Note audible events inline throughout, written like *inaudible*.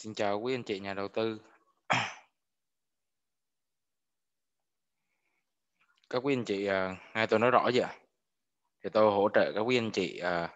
Xin chào quý anh chị nhà đầu tư. Các quý anh chị, à, ngay tôi nói rõ vậy Thì tôi hỗ trợ các quý anh chị à,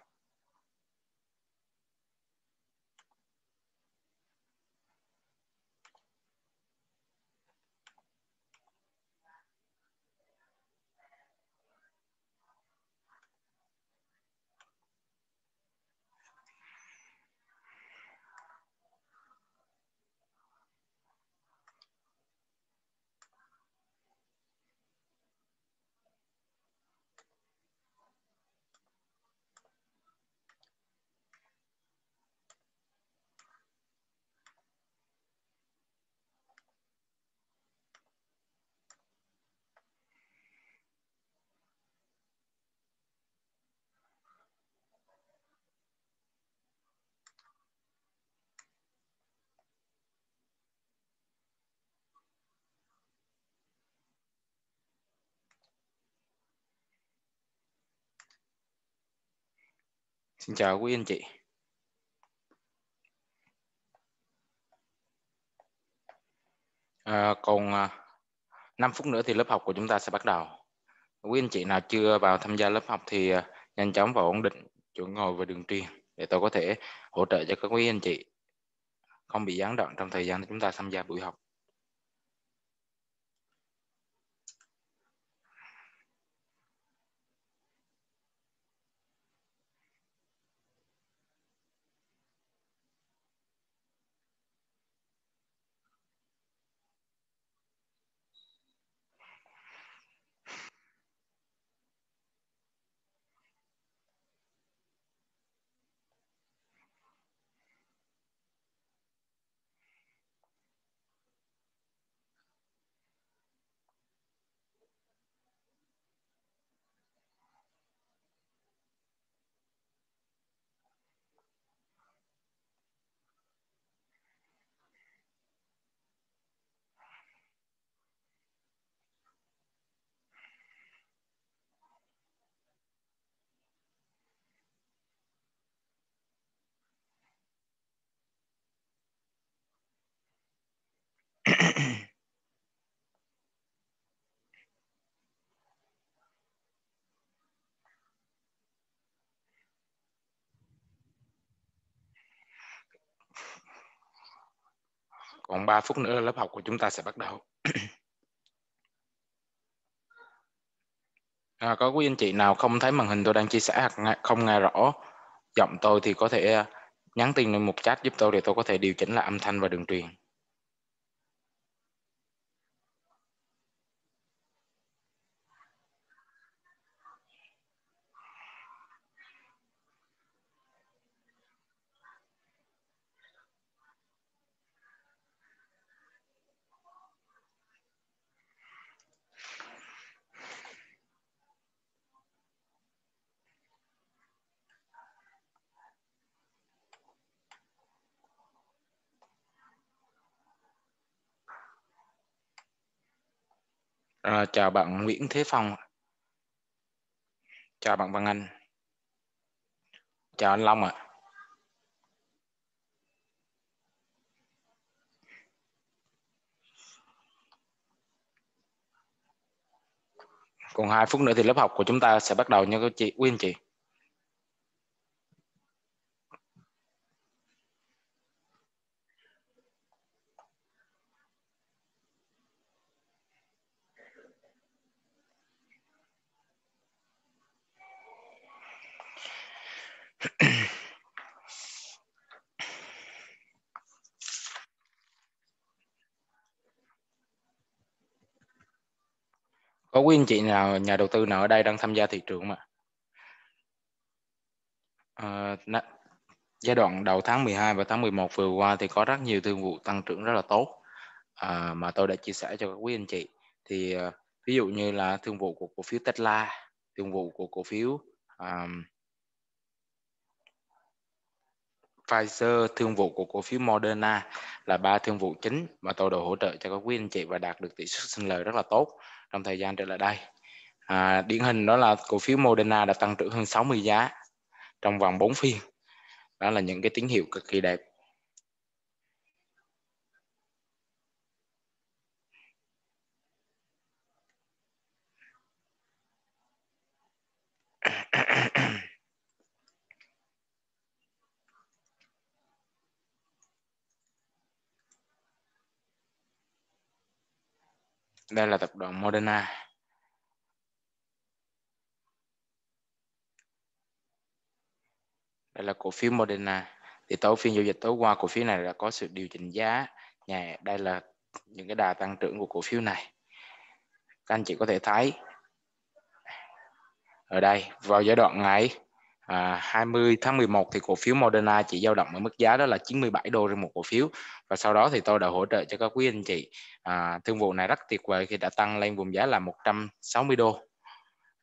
Xin chào quý anh chị. À, còn 5 à, phút nữa thì lớp học của chúng ta sẽ bắt đầu. Quý anh chị nào chưa vào tham gia lớp học thì à, nhanh chóng vào ổn định chỗ ngồi và đường truyền để tôi có thể hỗ trợ cho các quý anh chị không bị gián đoạn trong thời gian chúng ta tham gia buổi học. Còn 3 phút nữa lớp học của chúng ta sẽ bắt đầu. *clears throat* à, có quý anh chị nào không thấy màn hình tôi đang chia sẻ hoặc không nghe rõ giọng tôi thì có thể à, nhắn tin lên một chat giúp tôi để tôi có thể điều chỉnh lại âm thanh và đường truyền. À, chào bạn Nguyễn Thế Phong. Chào bạn Văn Anh. Chào anh Long ạ. Còn 2 phút nữa thì lớp học của chúng ta sẽ bắt đầu nha các chị, quý anh chị. có quý anh chị nào nhà đầu tư nào ở đây đang tham gia thị trường mà ờ, à, giai đoạn đầu tháng 12 và tháng 11 vừa qua thì có rất nhiều thương vụ tăng trưởng rất là tốt à, mà tôi đã chia sẻ cho các quý anh chị thì à, ví dụ như là thương vụ của cổ phiếu Tesla thương vụ của cổ phiếu um, Pfizer thương vụ của cổ phiếu Moderna là ba thương vụ chính mà tôi đã hỗ trợ cho các quý anh chị và đạt được tỷ suất sinh lời rất là tốt trong thời gian trở lại đây. À, điển hình đó là cổ phiếu Moderna đã tăng trưởng hơn 60 giá trong vòng 4 phiên. Đó là những cái tín hiệu cực kỳ đẹp Đây là tập đoàn Moderna. Đây là cổ phiếu Moderna. Thì tối phiên giao dịch tối qua cổ phiếu này đã có sự điều chỉnh giá. Nhà đây là những cái đà tăng trưởng của cổ phiếu này. Các anh chị có thể thấy ở đây vào giai đoạn này à, 20 tháng 11 thì cổ phiếu Moderna chỉ dao động ở mức giá đó là 97 đô trên một cổ phiếu và sau đó thì tôi đã hỗ trợ cho các quý anh chị à, thương vụ này rất tuyệt vời khi đã tăng lên vùng giá là 160 đô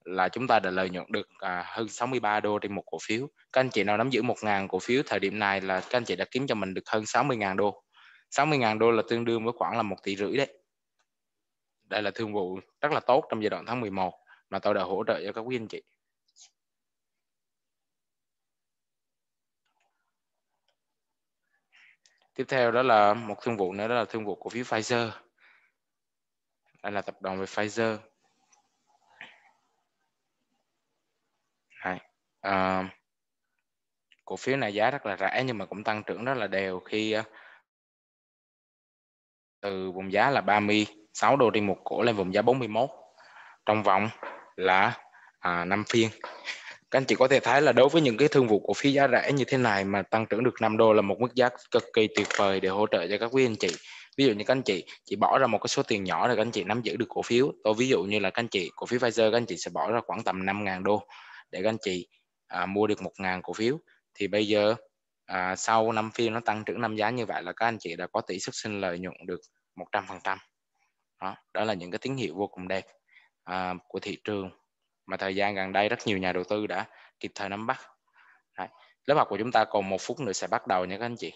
là chúng ta đã lợi nhuận được à, hơn 63 đô trên một cổ phiếu các anh chị nào nắm giữ 1.000 cổ phiếu thời điểm này là các anh chị đã kiếm cho mình được hơn 60.000 đô 60.000 đô là tương đương với khoảng là 1 tỷ rưỡi đấy đây là thương vụ rất là tốt trong giai đoạn tháng 11 mà tôi đã hỗ trợ cho các quý anh chị tiếp theo đó là một thương vụ nữa đó là thương vụ cổ phiếu Pfizer đây là tập đoàn về Pfizer À, cổ phiếu này giá rất là rẻ nhưng mà cũng tăng trưởng rất là đều khi à, từ vùng giá là 36 đô trên một cổ lên vùng giá 41 trong vòng là à, 5 phiên các anh chị có thể thấy là đối với những cái thương vụ cổ phiếu giá rẻ như thế này mà tăng trưởng được 5 đô là một mức giá cực kỳ tuyệt vời để hỗ trợ cho các quý anh chị ví dụ như các anh chị chỉ bỏ ra một cái số tiền nhỏ là các anh chị nắm giữ được cổ phiếu tôi ví dụ như là các anh chị cổ phiếu Pfizer các anh chị sẽ bỏ ra khoảng tầm 5.000 đô để các anh chị à, mua được 1.000 cổ phiếu thì bây giờ à, sau năm phiên nó tăng trưởng năm giá như vậy là các anh chị đã có tỷ suất sinh lợi nhuận được 100% đó, đó là những cái tín hiệu vô cùng đẹp à, của thị trường mà thời gian gần đây rất nhiều nhà đầu tư đã kịp thời nắm bắt Đấy. lớp học của chúng ta còn một phút nữa sẽ bắt đầu nha các anh chị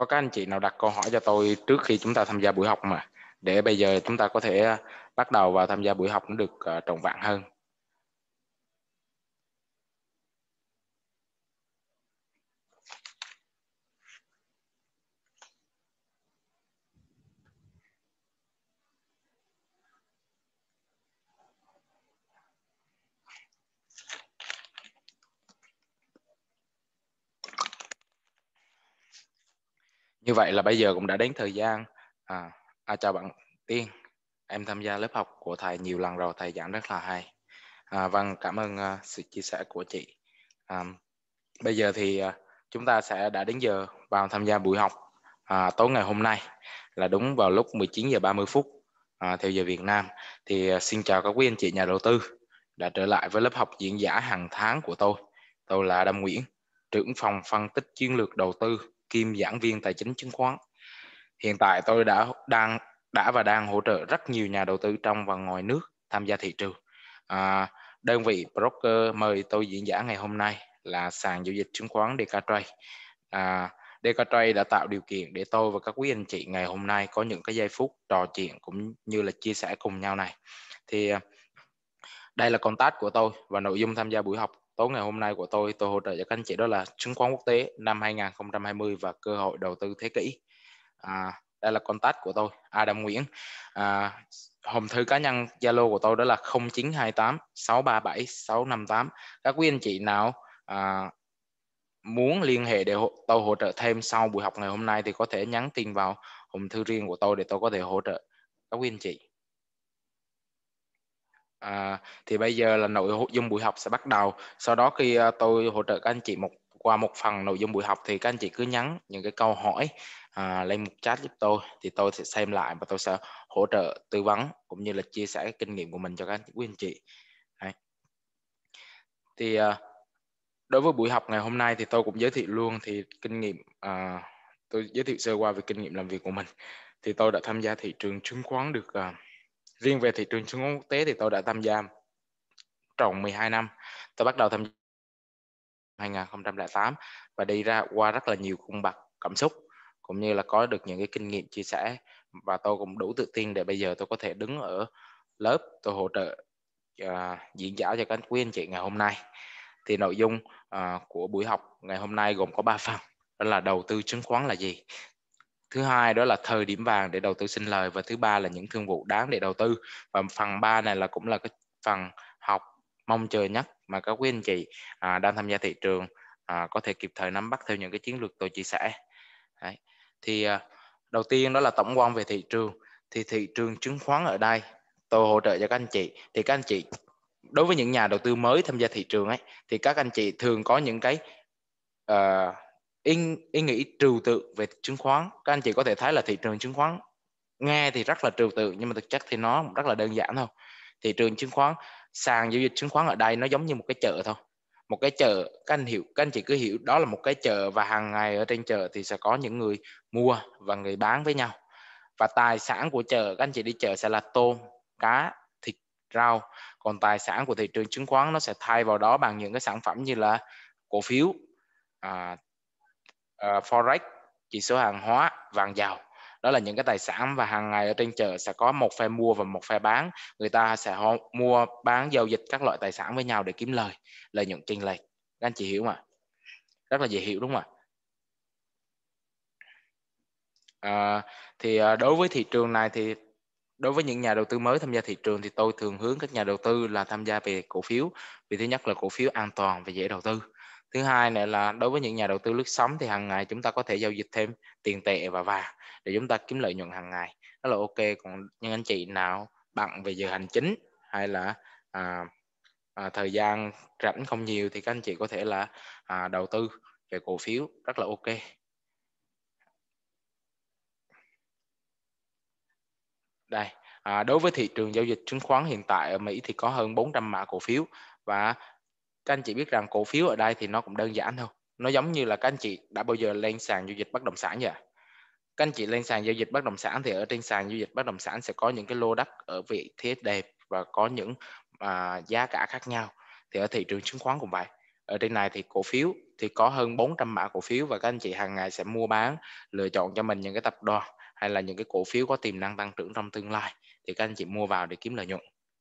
có các anh chị nào đặt câu hỏi cho tôi trước khi chúng ta tham gia buổi học mà để bây giờ chúng ta có thể bắt đầu vào tham gia buổi học nó được ờ, trọng vẹn hơn như vậy là bây giờ cũng đã đến thời gian à, à chào bạn tiên em tham gia lớp học của thầy nhiều lần rồi thầy giảng rất là hay à, vâng cảm ơn uh, sự chia sẻ của chị à, bây giờ thì uh, chúng ta sẽ đã đến giờ vào tham gia buổi học à, tối ngày hôm nay là đúng vào lúc 19 giờ 30 phút à, theo giờ Việt Nam thì uh, xin chào các quý anh chị nhà đầu tư đã trở lại với lớp học diễn giả hàng tháng của tôi tôi là Đâm Nguyễn trưởng phòng phân tích chiến lược đầu tư kiêm giảng viên tài chính chứng khoán. Hiện tại tôi đã đang đã và đang hỗ trợ rất nhiều nhà đầu tư trong và ngoài nước tham gia thị trường. À, đơn vị broker mời tôi diễn giả ngày hôm nay là sàn giao dịch chứng khoán Decatrade. À, Decatrade đã tạo điều kiện để tôi và các quý anh chị ngày hôm nay có những cái giây phút trò chuyện cũng như là chia sẻ cùng nhau này. Thì à, đây là contact của tôi và nội dung tham gia buổi học Tối ngày hôm nay của tôi, tôi hỗ trợ cho các anh chị đó là chứng khoán quốc tế năm 2020 và cơ hội đầu tư thế kỷ. À, đây là contact của tôi, Adam Nguyễn. À, hòm thư cá nhân Zalo của tôi đó là 0928 637 658. Các quý anh chị nào à, muốn liên hệ để tôi hỗ trợ thêm sau buổi học ngày hôm nay thì có thể nhắn tin vào hòm thư riêng của tôi để tôi có thể hỗ trợ các quý anh chị. À, thì bây giờ là nội dung buổi học sẽ bắt đầu. Sau đó khi à, tôi hỗ trợ các anh chị một qua một phần nội dung buổi học thì các anh chị cứ nhắn những cái câu hỏi à, lên một chat giúp tôi thì tôi sẽ xem lại và tôi sẽ hỗ trợ tư vấn cũng như là chia sẻ kinh nghiệm của mình cho các anh chị quý anh chị. Đấy. Thì à, đối với buổi học ngày hôm nay thì tôi cũng giới thiệu luôn thì kinh nghiệm à, tôi giới thiệu sơ qua về kinh nghiệm làm việc của mình thì tôi đã tham gia thị trường chứng khoán được à, riêng về thị trường chứng khoán quốc tế thì tôi đã tham gia trong 12 năm tôi bắt đầu tham gia 2008 và đi ra qua rất là nhiều cung bậc cảm xúc cũng như là có được những cái kinh nghiệm chia sẻ và tôi cũng đủ tự tin để bây giờ tôi có thể đứng ở lớp tôi hỗ trợ uh, diễn giả cho các quý anh chị ngày hôm nay thì nội dung uh, của buổi học ngày hôm nay gồm có 3 phần đó là đầu tư chứng khoán là gì thứ hai đó là thời điểm vàng để đầu tư sinh lời và thứ ba là những thương vụ đáng để đầu tư và phần ba này là cũng là cái phần học mong chờ nhất mà các quý anh chị à, đang tham gia thị trường à, có thể kịp thời nắm bắt theo những cái chiến lược tôi chia sẻ Đấy. thì à, đầu tiên đó là tổng quan về thị trường thì thị trường chứng khoán ở đây tôi hỗ trợ cho các anh chị thì các anh chị đối với những nhà đầu tư mới tham gia thị trường ấy thì các anh chị thường có những cái uh, ý in nghĩ trừu tượng về chứng khoán các anh chị có thể thấy là thị trường chứng khoán nghe thì rất là trừu tượng nhưng mà thực chất thì nó rất là đơn giản thôi thị trường chứng khoán sàn giao dịch chứng khoán ở đây nó giống như một cái chợ thôi một cái chợ các anh hiểu các anh chị cứ hiểu đó là một cái chợ và hàng ngày ở trên chợ thì sẽ có những người mua và người bán với nhau và tài sản của chợ các anh chị đi chợ sẽ là tôm cá thịt rau còn tài sản của thị trường chứng khoán nó sẽ thay vào đó bằng những cái sản phẩm như là cổ phiếu à, uh, forex chỉ số hàng hóa vàng dầu đó là những cái tài sản và hàng ngày ở trên chợ sẽ có một phe mua và một phe bán người ta sẽ mua bán giao dịch các loại tài sản với nhau để kiếm lời lợi nhuận chênh lệch các anh chị hiểu mà rất là dễ hiểu đúng không ạ à, thì ờ, đối với thị trường này thì đối với những nhà đầu tư mới tham gia thị trường thì tôi thường hướng các nhà đầu tư là tham gia về cổ phiếu vì thứ nhất là cổ phiếu an toàn và dễ đầu tư thứ hai nữa là đối với những nhà đầu tư lướt sóng thì hàng ngày chúng ta có thể giao dịch thêm tiền tệ và vàng để chúng ta kiếm lợi nhuận hàng ngày đó là ok còn những anh chị nào bận về giờ hành chính hay là à, à, thời gian rảnh không nhiều thì các anh chị có thể là à, đầu tư về cổ phiếu rất là ok đây à, đối với thị trường giao dịch chứng khoán hiện tại ở Mỹ thì có hơn 400 mã cổ phiếu và các anh chị biết rằng cổ phiếu ở đây thì nó cũng đơn giản thôi nó giống như là các anh chị đã bao giờ lên sàn giao dịch bất động sản vậy các anh chị lên sàn giao dịch bất động sản thì ở trên sàn giao dịch bất động sản sẽ có những cái lô đất ở vị thế đẹp và có những à, giá cả khác nhau thì ở thị trường chứng khoán cũng vậy ở trên này thì cổ phiếu thì có hơn 400 mã cổ phiếu và các anh chị hàng ngày sẽ mua bán lựa chọn cho mình những cái tập đoàn hay là những cái cổ phiếu có tiềm năng tăng trưởng trong tương lai thì các anh chị mua vào để kiếm lợi nhuận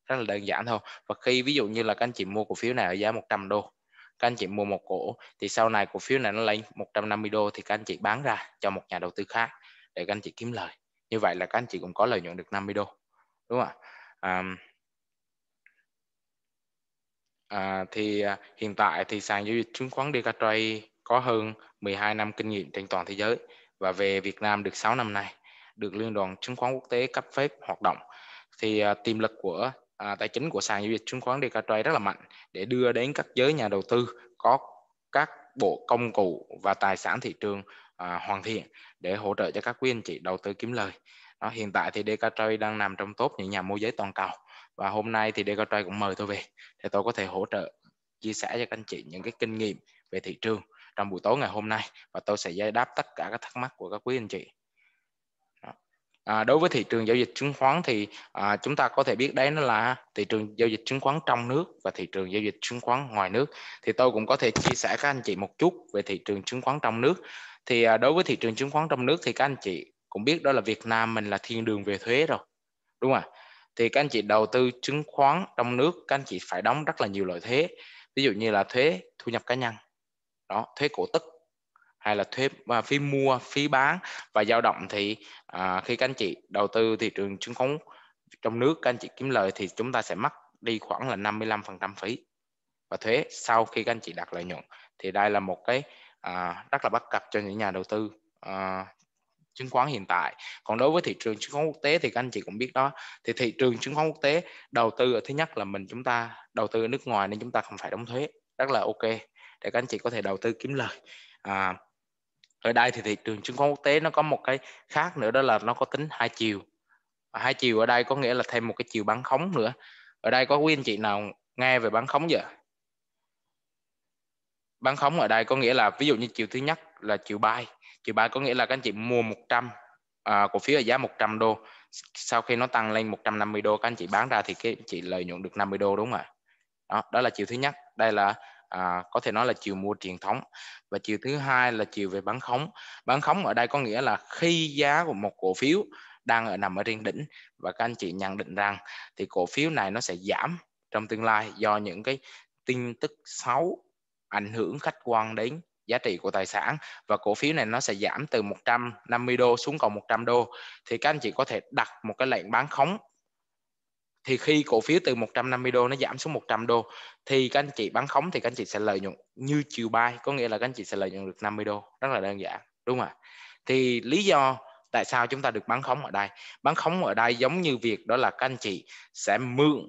rất là đơn giản thôi và khi ví dụ như là các anh chị mua cổ phiếu này ở giá 100 đô các anh chị mua một cổ thì sau này cổ phiếu này nó lên 150 đô thì các anh chị bán ra cho một nhà đầu tư khác để các anh chị kiếm lời như vậy là các anh chị cũng có lợi nhuận được 50 đô đúng không ạ um, à, thì à, hiện tại thì sàn giao dịch chứng khoán Decatrade có hơn 12 năm kinh nghiệm trên toàn thế giới và về Việt Nam được 6 năm nay được Liên đoàn Chứng khoán Quốc tế cấp phép hoạt động thì à, tiềm lực của à, tài chính của sàn giao dịch chứng khoán Decatrade rất là mạnh để đưa đến các giới nhà đầu tư có các bộ công cụ và tài sản thị trường à, hoàn thiện để hỗ trợ cho các quý anh chị đầu tư kiếm lời. Đó, hiện tại thì Decatrade đang nằm trong top những nhà môi giới toàn cầu và hôm nay thì Decatrade cũng mời tôi về để tôi có thể hỗ trợ chia sẻ cho các anh chị những cái kinh nghiệm về thị trường trong buổi tối ngày hôm nay và tôi sẽ giải đáp tất cả các thắc mắc của các quý anh chị. À, đối với thị trường giao dịch chứng khoán thì à, chúng ta có thể biết đấy nó là thị trường giao dịch chứng khoán trong nước và thị trường giao dịch chứng khoán ngoài nước. Thì tôi cũng có thể chia sẻ các anh chị một chút về thị trường chứng khoán trong nước. Thì à, đối với thị trường chứng khoán trong nước thì các anh chị cũng biết đó là Việt Nam mình là thiên đường về thuế rồi. Đúng không ạ? Thì các anh chị đầu tư chứng khoán trong nước các anh chị phải đóng rất là nhiều loại thuế. Ví dụ như là thuế thu nhập cá nhân, đó thuế cổ tức hay là thuế và phí mua phí bán và dao động thì à, khi các anh chị đầu tư thị trường chứng khoán trong nước các anh chị kiếm lời thì chúng ta sẽ mất đi khoảng là 55% phí và thuế sau khi các anh chị đạt lợi nhuận thì đây là một cái à, rất là bất cập cho những nhà đầu tư à, chứng khoán hiện tại còn đối với thị trường chứng khoán quốc tế thì các anh chị cũng biết đó thì thị trường chứng khoán quốc tế đầu tư ở thứ nhất là mình chúng ta đầu tư ở nước ngoài nên chúng ta không phải đóng thuế rất là ok để các anh chị có thể đầu tư kiếm lời à, ở đây thì thị trường chứng khoán quốc tế nó có một cái khác nữa đó là nó có tính hai chiều hai chiều ở đây có nghĩa là thêm một cái chiều bán khống nữa ở đây có quý anh chị nào nghe về bán khống giờ bán khống ở đây có nghĩa là ví dụ như chiều thứ nhất là chiều buy chiều buy có nghĩa là các anh chị mua 100 à, cổ phiếu ở giá 100 đô sau khi nó tăng lên 150 đô các anh chị bán ra thì cái chị lợi nhuận được 50 đô đúng không ạ đó, đó là chiều thứ nhất đây là à, có thể nói là chiều mua truyền thống và chiều thứ hai là chiều về bán khống bán khống ở đây có nghĩa là khi giá của một cổ phiếu đang ở nằm ở trên đỉnh và các anh chị nhận định rằng thì cổ phiếu này nó sẽ giảm trong tương lai do những cái tin tức xấu ảnh hưởng khách quan đến giá trị của tài sản và cổ phiếu này nó sẽ giảm từ 150 đô xuống còn 100 đô thì các anh chị có thể đặt một cái lệnh bán khống thì khi cổ phiếu từ 150 đô nó giảm xuống 100 đô thì các anh chị bán khống thì các anh chị sẽ lợi nhuận như chiều bay có nghĩa là các anh chị sẽ lợi nhuận được 50 đô rất là đơn giản đúng không ạ thì lý do tại sao chúng ta được bán khống ở đây bán khống ở đây giống như việc đó là các anh chị sẽ mượn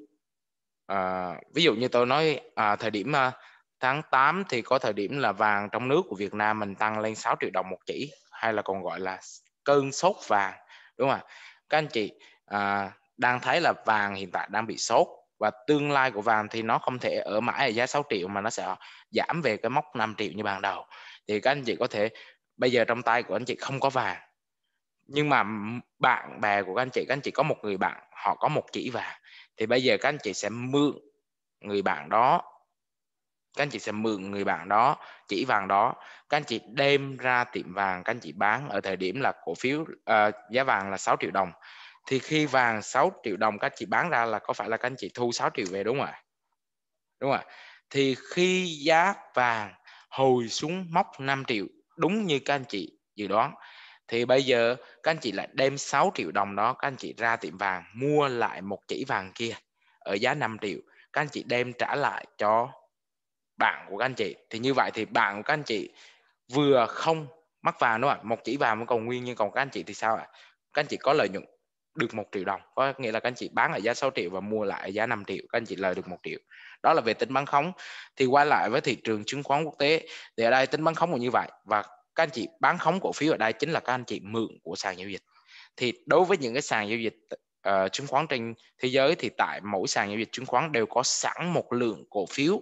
à, ví dụ như tôi nói à, thời điểm à, tháng 8 thì có thời điểm là vàng trong nước của Việt Nam mình tăng lên 6 triệu đồng một chỉ hay là còn gọi là cơn sốt vàng đúng không ạ các anh chị à, đang thấy là vàng hiện tại đang bị sốt và tương lai của vàng thì nó không thể ở mãi ở giá 6 triệu mà nó sẽ giảm về cái mốc 5 triệu như ban đầu thì các anh chị có thể bây giờ trong tay của anh chị không có vàng nhưng mà bạn bè của các anh chị các anh chị có một người bạn họ có một chỉ vàng thì bây giờ các anh chị sẽ mượn người bạn đó các anh chị sẽ mượn người bạn đó chỉ vàng đó các anh chị đem ra tiệm vàng các anh chị bán ở thời điểm là cổ phiếu uh, giá vàng là 6 triệu đồng thì khi vàng 6 triệu đồng các chị bán ra là có phải là các anh chị thu 6 triệu về đúng không ạ? Đúng không ạ? Thì khi giá vàng hồi xuống móc 5 triệu đúng như các anh chị dự đoán thì bây giờ các anh chị lại đem 6 triệu đồng đó các anh chị ra tiệm vàng mua lại một chỉ vàng kia ở giá 5 triệu các anh chị đem trả lại cho bạn của các anh chị thì như vậy thì bạn của các anh chị vừa không mắc vàng đúng không ạ một chỉ vàng vẫn còn nguyên nhưng còn các anh chị thì sao ạ các anh chị có lợi nhuận được một triệu đồng có nghĩa là các anh chị bán ở giá 6 triệu và mua lại ở giá 5 triệu các anh chị lời được một triệu đó là về tính bán khống thì quay lại với thị trường chứng khoán quốc tế thì ở đây tính bán khống là như vậy và các anh chị bán khống cổ phiếu ở đây chính là các anh chị mượn của sàn giao dịch thì đối với những cái sàn giao dịch uh, chứng khoán trên thế giới thì tại mỗi sàn giao dịch chứng khoán đều có sẵn một lượng cổ phiếu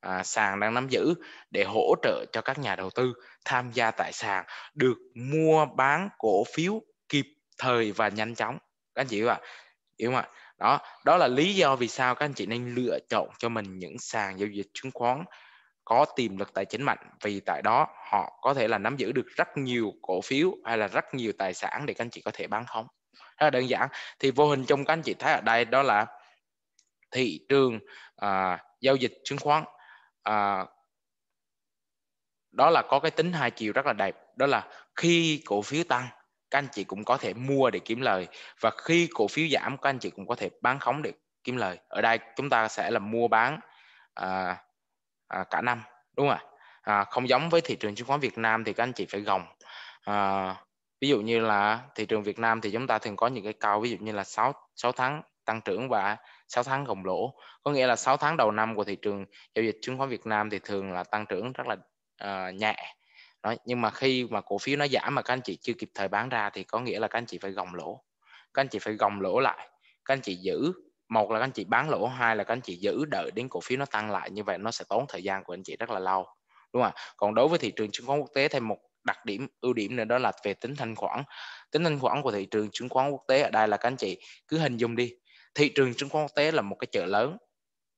à, sàn đang nắm giữ để hỗ trợ cho các nhà đầu tư tham gia tại sàn được mua bán cổ phiếu thời và nhanh chóng các anh chị ạ hiểu không ạ đó đó là lý do vì sao các anh chị nên lựa chọn cho mình những sàn giao dịch chứng khoán có tiềm lực tài chính mạnh vì tại đó họ có thể là nắm giữ được rất nhiều cổ phiếu hay là rất nhiều tài sản để các anh chị có thể bán không? rất là đơn giản thì vô hình trong các anh chị thấy ở đây đó là thị trường à, giao dịch chứng khoán à, đó là có cái tính hai chiều rất là đẹp đó là khi cổ phiếu tăng các anh chị cũng có thể mua để kiếm lời và khi cổ phiếu giảm các anh chị cũng có thể bán khống để kiếm lời ở đây chúng ta sẽ là mua bán à, à, cả năm đúng không ạ à, không giống với thị trường chứng khoán Việt Nam thì các anh chị phải gồng à, ví dụ như là thị trường Việt Nam thì chúng ta thường có những cái cao ví dụ như là 6 6 tháng tăng trưởng và 6 tháng gồng lỗ có nghĩa là 6 tháng đầu năm của thị trường giao dịch chứng khoán Việt Nam thì thường là tăng trưởng rất là uh, nhẹ đó, nhưng mà khi mà cổ phiếu nó giảm mà các anh chị chưa kịp thời bán ra thì có nghĩa là các anh chị phải gồng lỗ các anh chị phải gồng lỗ lại các anh chị giữ một là các anh chị bán lỗ hai là các anh chị giữ đợi đến cổ phiếu nó tăng lại như vậy nó sẽ tốn thời gian của anh chị rất là lâu đúng không ạ còn đối với thị trường chứng khoán quốc tế thì một đặc điểm ưu điểm nữa đó là về tính thanh khoản tính thanh khoản của thị trường chứng khoán quốc tế ở đây là các anh chị cứ hình dung đi thị trường chứng khoán quốc tế là một cái chợ lớn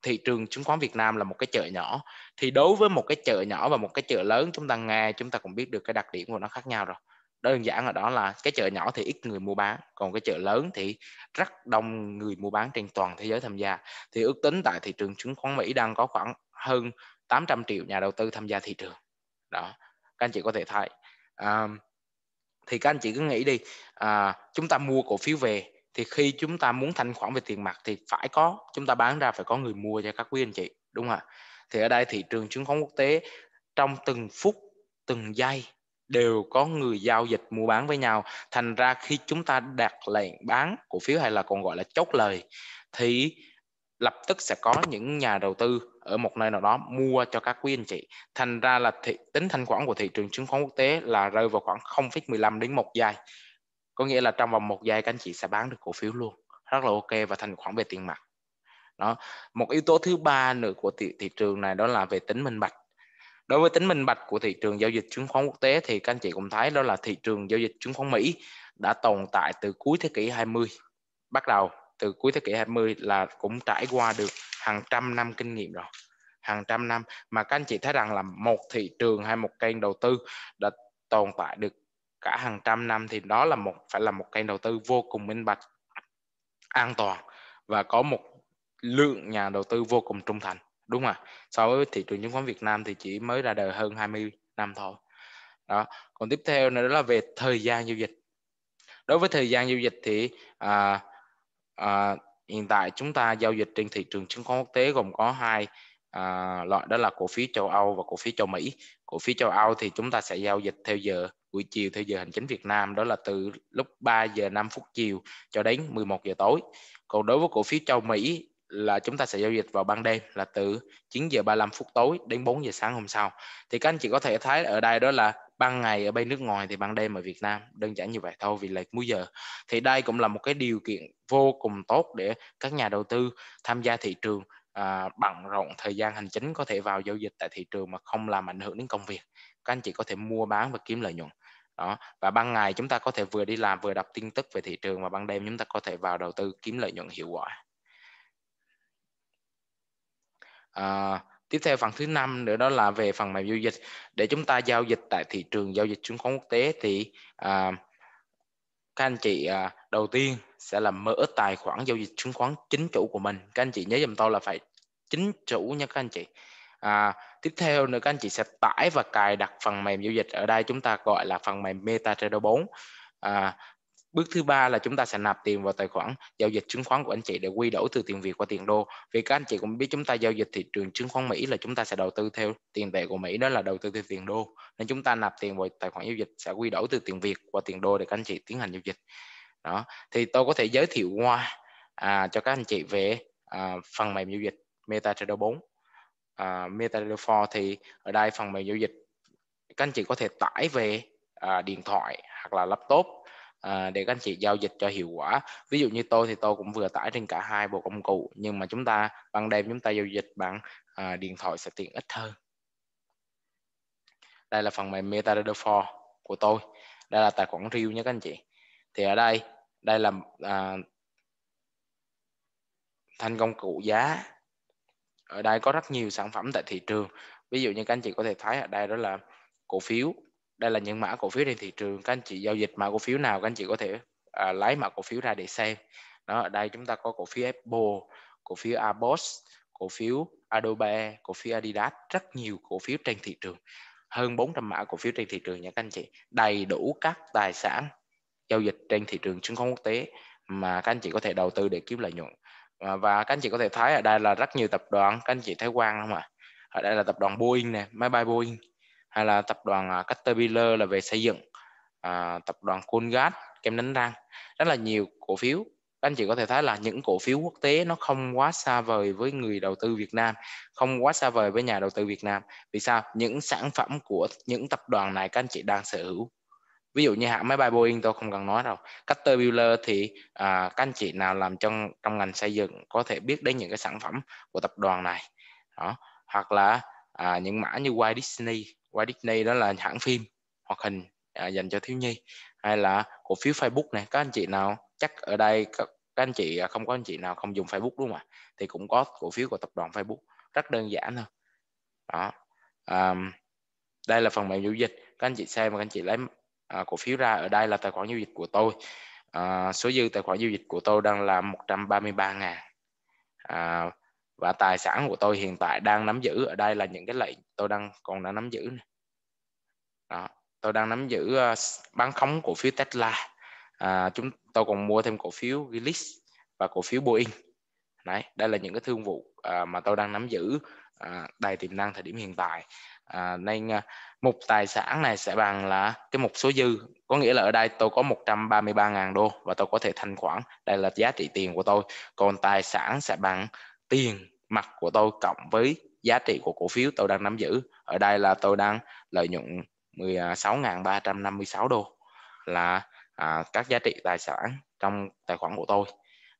thị trường chứng khoán Việt Nam là một cái chợ nhỏ thì đối với một cái chợ nhỏ và một cái chợ lớn chúng ta nghe chúng ta cũng biết được cái đặc điểm của nó khác nhau rồi đơn giản là đó là cái chợ nhỏ thì ít người mua bán còn cái chợ lớn thì rất đông người mua bán trên toàn thế giới tham gia thì ước tính tại thị trường chứng khoán Mỹ đang có khoảng hơn 800 triệu nhà đầu tư tham gia thị trường đó các anh chị có thể thấy à, thì các anh chị cứ nghĩ đi à, chúng ta mua cổ phiếu về thì khi chúng ta muốn thanh khoản về tiền mặt thì phải có chúng ta bán ra phải có người mua cho các quý anh chị đúng không ạ thì ở đây thị trường chứng khoán quốc tế trong từng phút từng giây đều có người giao dịch mua bán với nhau thành ra khi chúng ta đặt lệnh bán cổ phiếu hay là còn gọi là chốt lời thì lập tức sẽ có những nhà đầu tư ở một nơi nào đó mua cho các quý anh chị thành ra là thị, tính thanh khoản của thị trường chứng khoán quốc tế là rơi vào khoảng 0,15 đến 1 giây có nghĩa là trong vòng một giây các anh chị sẽ bán được cổ phiếu luôn rất là ok và thành khoản về tiền mặt đó một yếu tố thứ ba nữa của thị, thị trường này đó là về tính minh bạch đối với tính minh bạch của thị trường giao dịch chứng khoán quốc tế thì các anh chị cũng thấy đó là thị trường giao dịch chứng khoán Mỹ đã tồn tại từ cuối thế kỷ 20 bắt đầu từ cuối thế kỷ 20 là cũng trải qua được hàng trăm năm kinh nghiệm rồi hàng trăm năm mà các anh chị thấy rằng là một thị trường hay một kênh đầu tư đã tồn tại được cả hàng trăm năm thì đó là một phải là một kênh đầu tư vô cùng minh bạch an toàn và có một lượng nhà đầu tư vô cùng trung thành đúng không ạ so với thị trường chứng khoán Việt Nam thì chỉ mới ra đời hơn 20 năm thôi đó còn tiếp theo nữa là về thời gian giao dịch đối với thời gian giao dịch thì à, à, hiện tại chúng ta giao dịch trên thị trường chứng khoán quốc tế gồm có hai à, loại đó là cổ phiếu châu Âu và cổ phiếu châu Mỹ cổ phiếu châu Âu thì chúng ta sẽ giao dịch theo giờ buổi chiều theo giờ hành chính Việt Nam đó là từ lúc 3 giờ 5 phút chiều cho đến 11 giờ tối. Còn đối với cổ phiếu châu Mỹ là chúng ta sẽ giao dịch vào ban đêm là từ 9 giờ 35 phút tối đến 4 giờ sáng hôm sau. Thì các anh chị có thể thấy ở đây đó là ban ngày ở bên nước ngoài thì ban đêm ở Việt Nam đơn giản như vậy thôi vì lệch múi giờ thì đây cũng là một cái điều kiện vô cùng tốt để các nhà đầu tư tham gia thị trường à, bận rộn thời gian hành chính có thể vào giao dịch tại thị trường mà không làm ảnh hưởng đến công việc các anh chị có thể mua bán và kiếm lợi nhuận đó và ban ngày chúng ta có thể vừa đi làm vừa đọc tin tức về thị trường và ban đêm chúng ta có thể vào đầu tư kiếm lợi nhuận hiệu quả à, tiếp theo phần thứ năm nữa đó là về phần mềm giao dịch để chúng ta giao dịch tại thị trường giao dịch chứng khoán quốc tế thì à, các anh chị à, đầu tiên sẽ là mở tài khoản giao dịch chứng khoán chính chủ của mình các anh chị nhớ dùm tôi là phải chính chủ nha các anh chị à, tiếp theo nữa các anh chị sẽ tải và cài đặt phần mềm giao dịch ở đây chúng ta gọi là phần mềm MetaTrader 4 à, bước thứ ba là chúng ta sẽ nạp tiền vào tài khoản giao dịch chứng khoán của anh chị để quy đổi từ tiền Việt qua tiền đô vì các anh chị cũng biết chúng ta giao dịch thị trường chứng khoán Mỹ là chúng ta sẽ đầu tư theo tiền tệ của Mỹ đó là đầu tư theo tiền đô nên chúng ta nạp tiền vào tài khoản giao dịch sẽ quy đổi từ tiền Việt qua tiền đô để các anh chị tiến hành giao dịch đó thì tôi có thể giới thiệu qua à, cho các anh chị về à, phần mềm giao dịch MetaTrader 4 à, MetaTrader 4 thì ở đây phần mềm giao dịch các anh chị có thể tải về à, điện thoại hoặc là laptop à, để các anh chị giao dịch cho hiệu quả ví dụ như tôi thì tôi cũng vừa tải trên cả hai bộ công cụ nhưng mà chúng ta ban đêm chúng ta giao dịch bằng à, điện thoại sẽ tiện ích hơn đây là phần mềm MetaTrader 4 của tôi đây là tài khoản riêu nha các anh chị thì ở đây đây là à, thanh công cụ giá ở đây có rất nhiều sản phẩm tại thị trường ví dụ như các anh chị có thể thấy ở đây đó là cổ phiếu đây là những mã cổ phiếu trên thị trường các anh chị giao dịch mã cổ phiếu nào các anh chị có thể à, lấy mã cổ phiếu ra để xem đó ở đây chúng ta có cổ phiếu Apple cổ phiếu Abos cổ phiếu Adobe cổ phiếu Adidas rất nhiều cổ phiếu trên thị trường hơn 400 mã cổ phiếu trên thị trường nha các anh chị đầy đủ các tài sản giao dịch trên thị trường chứng khoán quốc tế mà các anh chị có thể đầu tư để kiếm lợi nhuận và các anh chị có thể thấy ở đây là rất nhiều tập đoàn các anh chị thấy quang không ạ ở đây là tập đoàn Boeing nè máy bay Boeing hay là tập đoàn à, Caterpillar là về xây dựng à, tập đoàn Colgate kem đánh răng rất là nhiều cổ phiếu các anh chị có thể thấy là những cổ phiếu quốc tế nó không quá xa vời với người đầu tư Việt Nam không quá xa vời với nhà đầu tư Việt Nam vì sao những sản phẩm của những tập đoàn này các anh chị đang sở hữu ví dụ như hãng máy bay Boeing tôi không cần nói đâu Caterpillar thì à, các anh chị nào làm trong trong ngành xây dựng có thể biết đến những cái sản phẩm của tập đoàn này đó hoặc là à, những mã như Walt Disney Walt Disney đó là hãng phim hoạt hình à, dành cho thiếu nhi hay là cổ phiếu Facebook này các anh chị nào chắc ở đây các, các anh chị à, không có anh chị nào không dùng Facebook đúng không ạ thì cũng có cổ phiếu của tập đoàn Facebook rất đơn giản thôi đó à, đây là phần mềm giao dịch các anh chị xem và các anh chị lấy à, cổ phiếu ra ở đây là tài khoản giao dịch của tôi à, số dư tài khoản giao dịch của tôi đang là 133 ngàn à, và tài sản của tôi hiện tại đang nắm giữ ở đây là những cái lệnh tôi đang còn đang nắm giữ này. Đó, tôi đang nắm giữ uh, bán khống cổ phiếu Tesla à, chúng tôi còn mua thêm cổ phiếu Gilead và cổ phiếu Boeing đấy đây là những cái thương vụ à, mà tôi đang nắm giữ à, đầy tiềm năng thời điểm hiện tại à, nên à, mục tài sản này sẽ bằng là cái mục số dư có nghĩa là ở đây tôi có 133.000 đô và tôi có thể thanh khoản đây là giá trị tiền của tôi còn tài sản sẽ bằng tiền mặt của tôi cộng với giá trị của cổ phiếu tôi đang nắm giữ ở đây là tôi đang lợi nhuận 16.356 đô là à, các giá trị tài sản trong tài khoản của tôi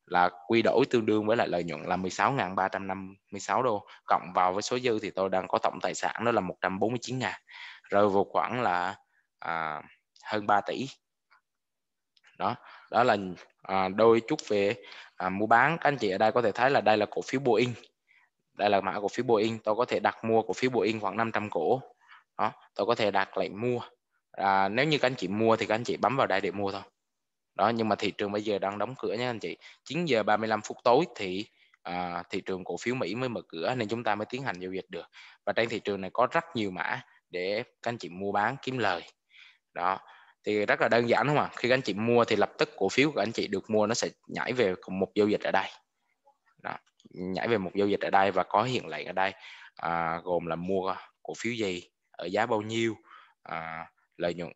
là quy đổi tương đương với lại lợi nhuận là 16.356 đô cộng vào với số dư thì tôi đang có tổng tài sản đó là 149 ngàn rơi vào khoảng là à, hơn 3 tỷ đó đó là à, đôi chút về à, mua bán các anh chị ở đây có thể thấy là đây là cổ phiếu Boeing đây là mã cổ phiếu Boeing tôi có thể đặt mua cổ phiếu Boeing khoảng 500 cổ đó tôi có thể đặt lệnh mua à, nếu như các anh chị mua thì các anh chị bấm vào đây để mua thôi đó nhưng mà thị trường bây giờ đang đóng cửa nha anh chị 9 giờ 35 phút tối thì à, thị trường cổ phiếu Mỹ mới mở cửa nên chúng ta mới tiến hành giao dịch được và trên thị trường này có rất nhiều mã để các anh chị mua bán kiếm lời đó thì rất là đơn giản đúng không ạ à. khi các anh chị mua thì lập tức cổ phiếu của anh chị được mua nó sẽ nhảy về một giao dịch ở đây đó. nhảy về một giao dịch ở đây và có hiện lệnh ở đây à, gồm là mua cổ phiếu gì ở giá bao nhiêu à, lợi nhuận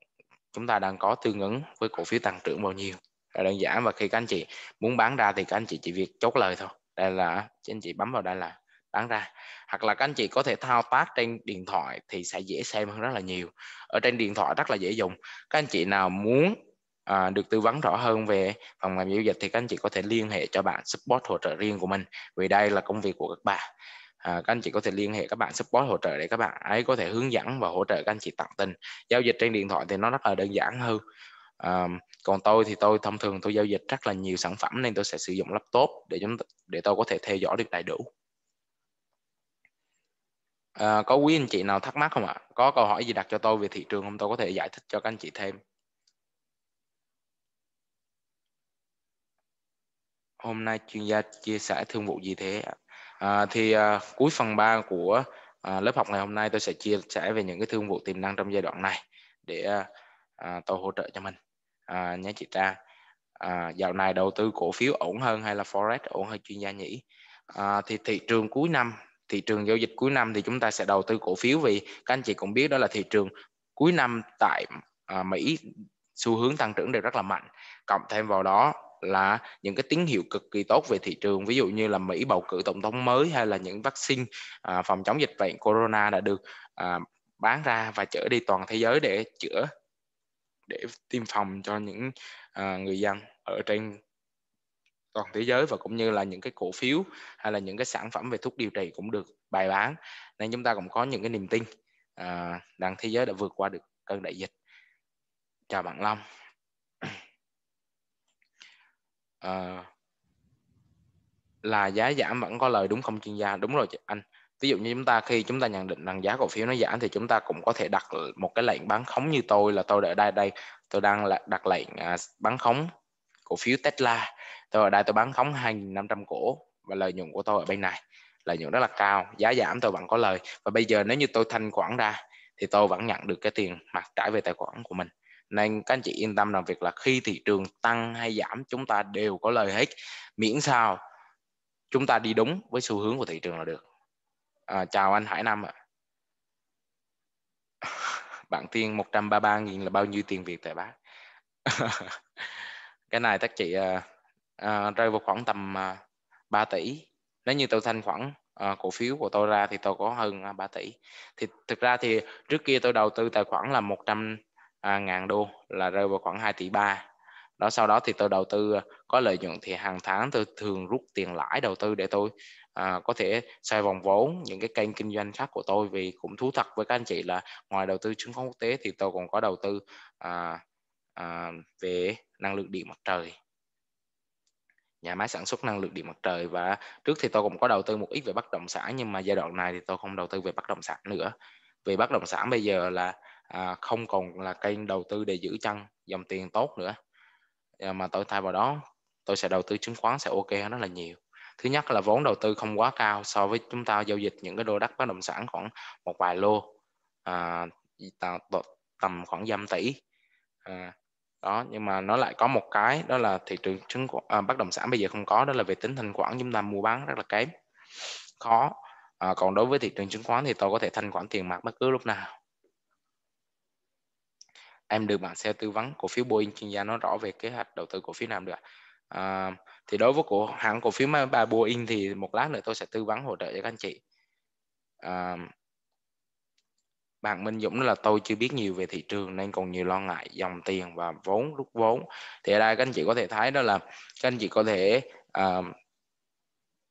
chúng ta đang có tương ứng với cổ phiếu tăng trưởng bao nhiêu là đơn giản và khi các anh chị muốn bán ra thì các anh chị chỉ việc chốt lời thôi đây là anh chị bấm vào đây là bán ra hoặc là các anh chị có thể thao tác trên điện thoại thì sẽ dễ xem hơn rất là nhiều ở trên điện thoại rất là dễ dùng các anh chị nào muốn à, được tư vấn rõ hơn về phòng làm giao dịch thì các anh chị có thể liên hệ cho bạn support hỗ trợ riêng của mình vì đây là công việc của các bạn à, các anh chị có thể liên hệ các bạn support hỗ trợ để các bạn ấy có thể hướng dẫn và hỗ trợ các anh chị tận tình giao dịch trên điện thoại thì nó rất là đơn giản hơn à, còn tôi thì tôi thông thường tôi giao dịch rất là nhiều sản phẩm nên tôi sẽ sử dụng laptop để chúng để tôi có thể theo dõi được đầy đủ à, có quý anh chị nào thắc mắc không ạ có câu hỏi gì đặt cho tôi về thị trường không tôi có thể giải thích cho các anh chị thêm hôm nay chuyên gia chia sẻ thương vụ gì thế ạ À, thì à, cuối phần 3 của à, lớp học ngày hôm nay tôi sẽ chia sẻ về những cái thương vụ tiềm năng trong giai đoạn này để à, à tôi hỗ trợ cho mình à, nhé chị ta à, dạo này đầu tư cổ phiếu ổn hơn hay là forex ổn hơn chuyên gia nhỉ à, thì thị trường cuối năm thị trường giao dịch cuối năm thì chúng ta sẽ đầu tư cổ phiếu vì các anh chị cũng biết đó là thị trường cuối năm tại à, Mỹ xu hướng tăng trưởng đều rất là mạnh cộng thêm vào đó là những cái tín hiệu cực kỳ tốt về thị trường ví dụ như là Mỹ bầu cử tổng thống mới hay là những vaccine à, phòng chống dịch bệnh corona đã được à, bán ra và chở đi toàn thế giới để chữa để tiêm phòng cho những à, người dân ở trên toàn thế giới và cũng như là những cái cổ phiếu hay là những cái sản phẩm về thuốc điều trị cũng được bài bán nên chúng ta cũng có những cái niềm tin à, rằng thế giới đã vượt qua được cơn đại dịch chào bạn Long uh, là giá giảm vẫn có lời đúng không chuyên gia đúng rồi anh ví dụ như chúng ta khi chúng ta nhận định rằng giá cổ phiếu nó giảm thì chúng ta cũng có thể đặt một cái lệnh bán khống như tôi là tôi ở đây đây tôi đang là đặt lệnh à, bán khống cổ phiếu Tesla tôi ở đây tôi bán khống 2.500 cổ và lợi nhuận của tôi ở bên này lợi nhuận rất là cao giá giảm tôi vẫn có lời và bây giờ nếu như tôi thanh khoản ra thì tôi vẫn nhận được cái tiền mặt trả về tài khoản của mình nên các anh chị yên tâm rằng việc là khi thị trường tăng hay giảm chúng ta đều có lời hết miễn sao chúng ta đi đúng với xu hướng của thị trường là được à, chào anh Hải Nam ạ *laughs* bạn Tiên 133 nghìn là bao nhiêu tiền Việt tại bác *laughs* cái này các chị à, à, rơi vào khoảng tầm à, 3 tỷ nếu như tôi thanh khoản à, cổ phiếu của tôi ra thì tôi có hơn 3 à, tỷ thì thực ra thì trước kia tôi đầu tư tài khoản là 100 à, ngàn đô là rơi vào khoảng 2 tỷ ba đó sau đó thì tôi đầu tư à, có lợi nhuận thì hàng tháng tôi thường rút tiền lãi đầu tư để tôi à, có thể xoay vòng vốn những cái kênh kinh doanh khác của tôi vì cũng thú thật với các anh chị là ngoài đầu tư chứng khoán quốc tế thì tôi còn có đầu tư à, à, về năng lượng điện mặt trời nhà máy sản xuất năng lượng điện mặt trời và trước thì tôi cũng có đầu tư một ít về bất động sản nhưng mà giai đoạn này thì tôi không đầu tư về bất động sản nữa vì bất động sản bây giờ là à, không còn là kênh đầu tư để giữ chân dòng tiền tốt nữa à, mà tôi thay vào đó tôi sẽ đầu tư chứng khoán sẽ ok hơn rất là nhiều thứ nhất là vốn đầu tư không quá cao so với chúng ta giao dịch những cái đô đất bất động sản khoảng một vài lô à, tầm khoảng dăm tỷ à, đó nhưng mà nó lại có một cái đó là thị trường chứng à, bất động sản bây giờ không có đó là về tính thanh khoản chúng ta mua bán rất là kém khó à, còn đối với thị trường chứng khoán thì tôi có thể thanh khoản tiền mặt bất cứ lúc nào em được bạn sale tư vấn cổ phiếu Boeing chuyên gia nó rõ về kế hoạch đầu tư cổ phiếu nào được à, thì đối với cổ hãng cổ phiếu mà bà Boeing thì một lát nữa tôi sẽ tư vấn hỗ trợ cho các anh chị à, bạn Minh Dũng là tôi chưa biết nhiều về thị trường nên còn nhiều lo ngại dòng tiền và vốn rút vốn thì ở đây các anh chị có thể thấy đó là các anh chị có thể à,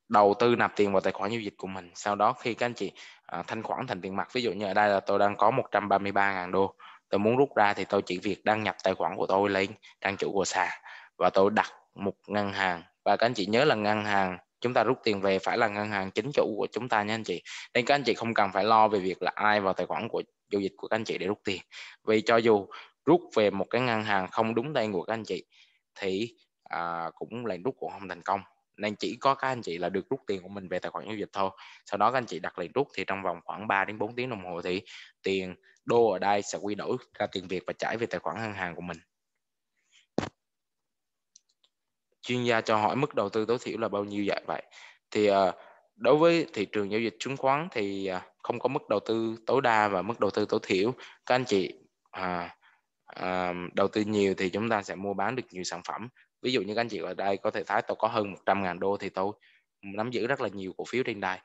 đầu tư nạp tiền vào tài khoản giao dịch của mình sau đó khi các anh chị à, thanh khoản thành tiền mặt ví dụ như ở đây là tôi đang có 133.000 đô tôi muốn rút ra thì tôi chỉ việc đăng nhập tài khoản của tôi lên trang chủ của sàn và tôi đặt một ngân hàng và các anh chị nhớ là ngân hàng chúng ta rút tiền về phải là ngân hàng chính chủ của chúng ta nha anh chị nên các anh chị không cần phải lo về việc là ai vào tài khoản của giao dịch của các anh chị để rút tiền vì cho dù rút về một cái ngân hàng không đúng tên của các anh chị thì à, cũng là rút cũng không thành công nên chỉ có các anh chị là được rút tiền của mình về tài khoản giao dịch thôi sau đó các anh chị đặt lệnh rút thì trong vòng khoảng 3 đến 4 tiếng đồng hồ thì tiền đô ở đây sẽ quy đổi ra tiền Việt và chảy về tài khoản ngân hàng của mình chuyên gia cho hỏi mức đầu tư tối thiểu là bao nhiêu vậy vậy thì ờ, đối với thị trường giao dịch chứng khoán thì ờ, không có mức đầu tư tối đa và mức đầu tư tối thiểu các anh chị à, à, đầu tư nhiều thì chúng ta sẽ mua bán được nhiều sản phẩm ví dụ như các anh chị ở đây có thể thấy tôi có hơn 100 ngàn đô thì tôi nắm giữ rất là nhiều cổ phiếu trên đây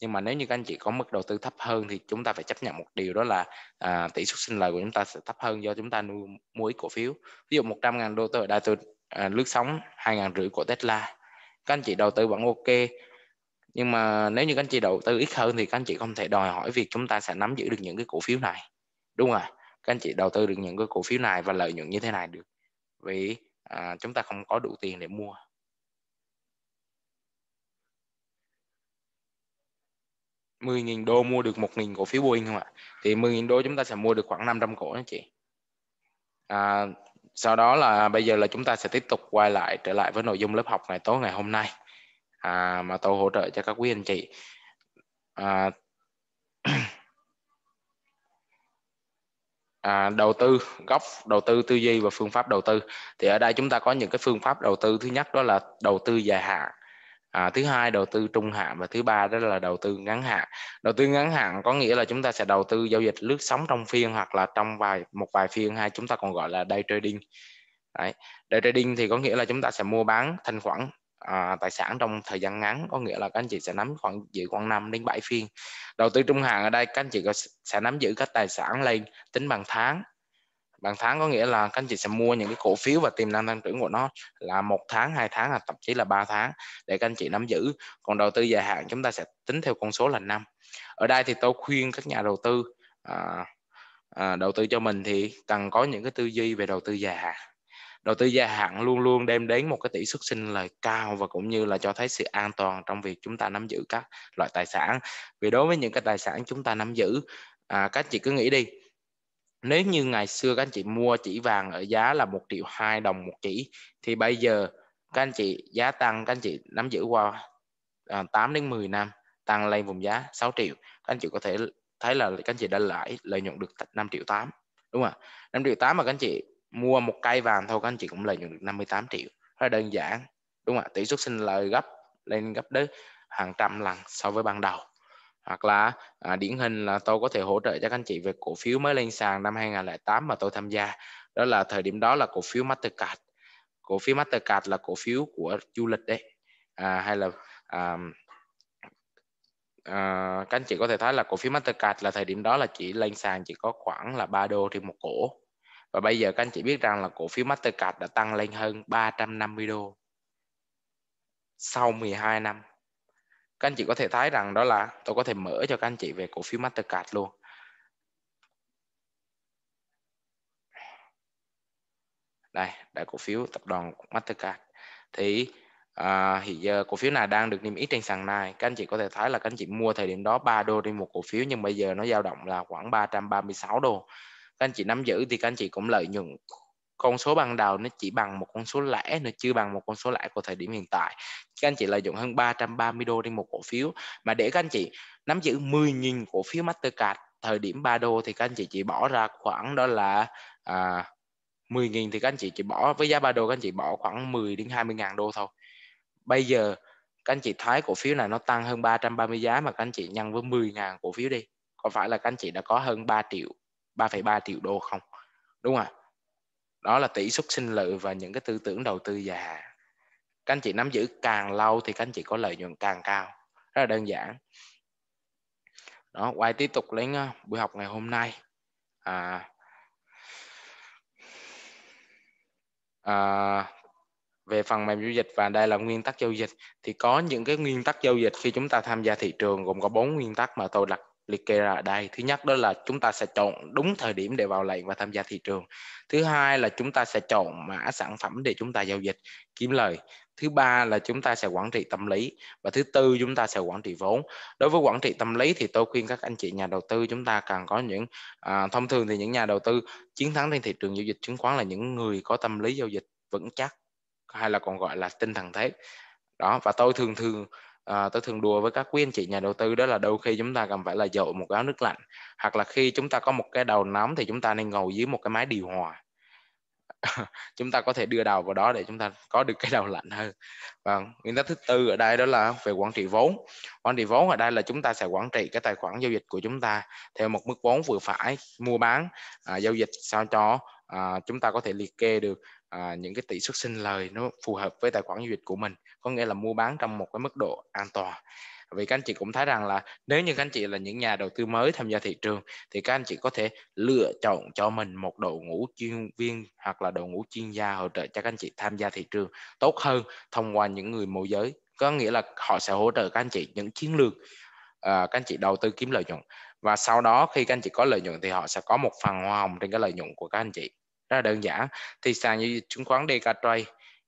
nhưng mà nếu như các anh chị có mức đầu tư thấp hơn thì chúng ta phải chấp nhận một điều đó là à, tỷ suất sinh lời của chúng ta sẽ thấp hơn do chúng ta nuôi mua ít cổ phiếu ví dụ 100 ngàn đô tôi ở đây tôi à, lướt sóng 2 ngàn rưỡi của Tesla các anh chị đầu tư vẫn ok nhưng mà nếu như các anh chị đầu tư ít hơn thì các anh chị không thể đòi hỏi việc chúng ta sẽ nắm giữ được những cái cổ phiếu này đúng rồi các anh chị đầu tư được những cái cổ phiếu này và lợi nhuận như thế này được vì à, chúng ta không có đủ tiền để mua mười nghìn đô mua được một nghìn cổ phiếu Boeing không ạ? Thì mười nghìn đô chúng ta sẽ mua được khoảng 500 cổ đó chị. À, sau đó là bây giờ là chúng ta sẽ tiếp tục quay lại trở lại với nội dung lớp học ngày tối ngày hôm nay à, mà tôi hỗ trợ cho các quý anh chị. À, *clears throat* à, đầu tư góc đầu tư tư duy và phương pháp đầu tư thì ở đây chúng ta có những cái phương pháp đầu tư thứ nhất đó là đầu tư dài hạn à, thứ hai đầu tư trung hạn và thứ ba đó là đầu tư ngắn hạn đầu tư ngắn hạn có nghĩa là chúng ta sẽ đầu tư giao dịch lướt sóng trong phiên hoặc là trong vài một vài phiên hay chúng ta còn gọi là day trading Đấy. day trading thì có nghĩa là chúng ta sẽ mua bán thanh khoản à, tài sản trong thời gian ngắn có nghĩa là các anh chị sẽ nắm khoảng giữ khoảng 5 đến 7 phiên đầu tư trung hạn ở đây các anh chị sẽ nắm giữ các tài sản lên tính bằng tháng bằng tháng có nghĩa là các anh chị sẽ mua những cái cổ phiếu và tiềm năng tăng trưởng của nó là một tháng hai tháng hoặc thậm chí là 3 tháng để các anh chị nắm giữ còn đầu tư dài hạn chúng ta sẽ tính theo con số là năm ở đây thì tôi khuyên các nhà đầu tư à, à, đầu tư cho mình thì cần có những cái tư duy về đầu tư dài hạn đầu tư dài hạn luôn luôn đem đến một cái tỷ suất sinh lời cao và cũng như là cho thấy sự an toàn trong việc chúng ta nắm giữ các loại tài sản vì đối với những cái tài sản chúng ta nắm giữ à, các chị cứ nghĩ đi nếu như ngày xưa các anh chị mua chỉ vàng ở giá là 1 triệu 2 đồng một chỉ thì bây giờ các anh chị giá tăng các anh chị nắm giữ qua à, 8 đến 10 năm tăng lên vùng giá 6 triệu các anh chị có thể thấy là các anh chị đã lãi lợi nhuận được 5 triệu 8 đúng không ạ 5 triệu 8 mà các anh chị mua một cây vàng thôi các anh chị cũng lợi nhuận được 58 triệu rất là đơn giản đúng không ạ tỷ suất sinh lời gấp lên gấp đến hàng trăm lần so với ban đầu hoặc là à, điển hình là tôi có thể hỗ trợ cho các anh chị về cổ phiếu mới lên sàn năm 2008 mà tôi tham gia đó là thời điểm đó là cổ phiếu Mastercard cổ phiếu Mastercard là cổ phiếu của du lịch đấy à, hay là à, à, các anh chị có thể thấy là cổ phiếu Mastercard là thời điểm đó là chỉ lên sàn chỉ có khoảng là 3 đô trên một cổ và bây giờ các anh chị biết rằng là cổ phiếu Mastercard đã tăng lên hơn 350 đô sau 12 năm. Các anh chị có thể thấy rằng đó là tôi có thể mở cho các anh chị về cổ phiếu Mastercard luôn. Đây, đại cổ phiếu tập đoàn Mastercard. Thì à, hiện giờ cổ phiếu này đang được niêm yết trên sàn này các anh chị có thể thấy là các anh chị mua thời điểm đó 3 đô trên một cổ phiếu nhưng bây giờ nó dao động là khoảng 336 đô các anh chị nắm giữ thì các anh chị cũng lợi nhuận con số ban đầu nó chỉ bằng một con số lẻ nó chưa bằng một con số lẻ của thời điểm hiện tại các anh chị lợi dụng hơn 330 đô trên một cổ phiếu mà để các anh chị nắm giữ 10.000 cổ phiếu Mastercard thời điểm 3 đô thì các anh chị chỉ bỏ ra khoảng đó là à, 10.000 thì các anh chị chỉ bỏ với giá 3 đô các anh chị bỏ khoảng 10 đến 20 ngàn đô thôi bây giờ các anh chị thấy cổ phiếu này nó tăng hơn 330 giá mà các anh chị nhân với 10 ngàn cổ phiếu đi có phải là các anh chị đã có hơn 3 triệu 3,3 triệu đô không đúng không ạ đó là tỷ suất sinh lợi và những cái tư tưởng đầu tư dài hạn các anh chị nắm giữ càng lâu thì các anh chị có lợi nhuận càng cao rất là đơn giản đó quay tiếp tục đến ờ, buổi học ngày hôm nay à, à, về phần mềm giao dịch và đây là nguyên tắc giao dịch thì có những cái nguyên tắc giao dịch khi chúng ta tham gia thị trường gồm có bốn nguyên tắc mà tôi đặt liệt kê ra ở đây thứ nhất đó là chúng ta sẽ chọn đúng thời điểm để vào lệnh và tham gia thị trường thứ hai là chúng ta sẽ chọn mã sản phẩm để chúng ta giao dịch kiếm lời thứ ba là chúng ta sẽ quản trị tâm lý và thứ tư chúng ta sẽ quản trị vốn đối với quản trị tâm lý thì tôi khuyên các anh chị nhà đầu tư chúng ta càng có những à, thông thường thì những nhà đầu tư chiến thắng trên thị trường giao dịch chứng khoán là những người có tâm lý giao dịch vững chắc hay là còn gọi là tinh thần thép đó và tôi thường thường à, ờ, tôi thường đùa với các quý anh chị nhà đầu tư đó là đôi khi chúng ta cần phải là dội một cái áo nước lạnh hoặc là khi chúng ta có một cái đầu nóng thì chúng ta nên ngồi dưới một cái máy điều hòa *laughs* chúng ta có thể đưa đầu vào đó để chúng ta có được cái đầu lạnh hơn và vâng, nguyên tắc thứ tư ở đây đó là về quản trị vốn quản trị vốn ở đây là chúng ta sẽ quản trị cái tài khoản giao dịch của chúng ta theo một mức vốn vừa phải mua bán à, giao dịch sao cho à, chúng ta có thể liệt kê được à, những cái tỷ suất sinh lời nó phù hợp với tài khoản giao dịch của mình có nghĩa là mua bán trong một cái mức độ an toàn vì các anh chị cũng thấy rằng là nếu như các anh chị là những nhà đầu tư mới tham gia thị trường thì các anh chị có thể lựa chọn cho mình một đội ngũ chuyên viên hoặc là đội ngũ chuyên gia hỗ trợ cho các anh chị tham gia thị trường tốt hơn thông qua những người môi giới có nghĩa là họ sẽ hỗ trợ các anh chị những chiến lược à, các anh chị đầu tư kiếm lợi nhuận và sau đó khi các anh chị có lợi nhuận thì họ sẽ có một phần hoa hồng trên cái lợi nhuận của các anh chị rất là đơn giản thì sàn như chứng khoán Decatrade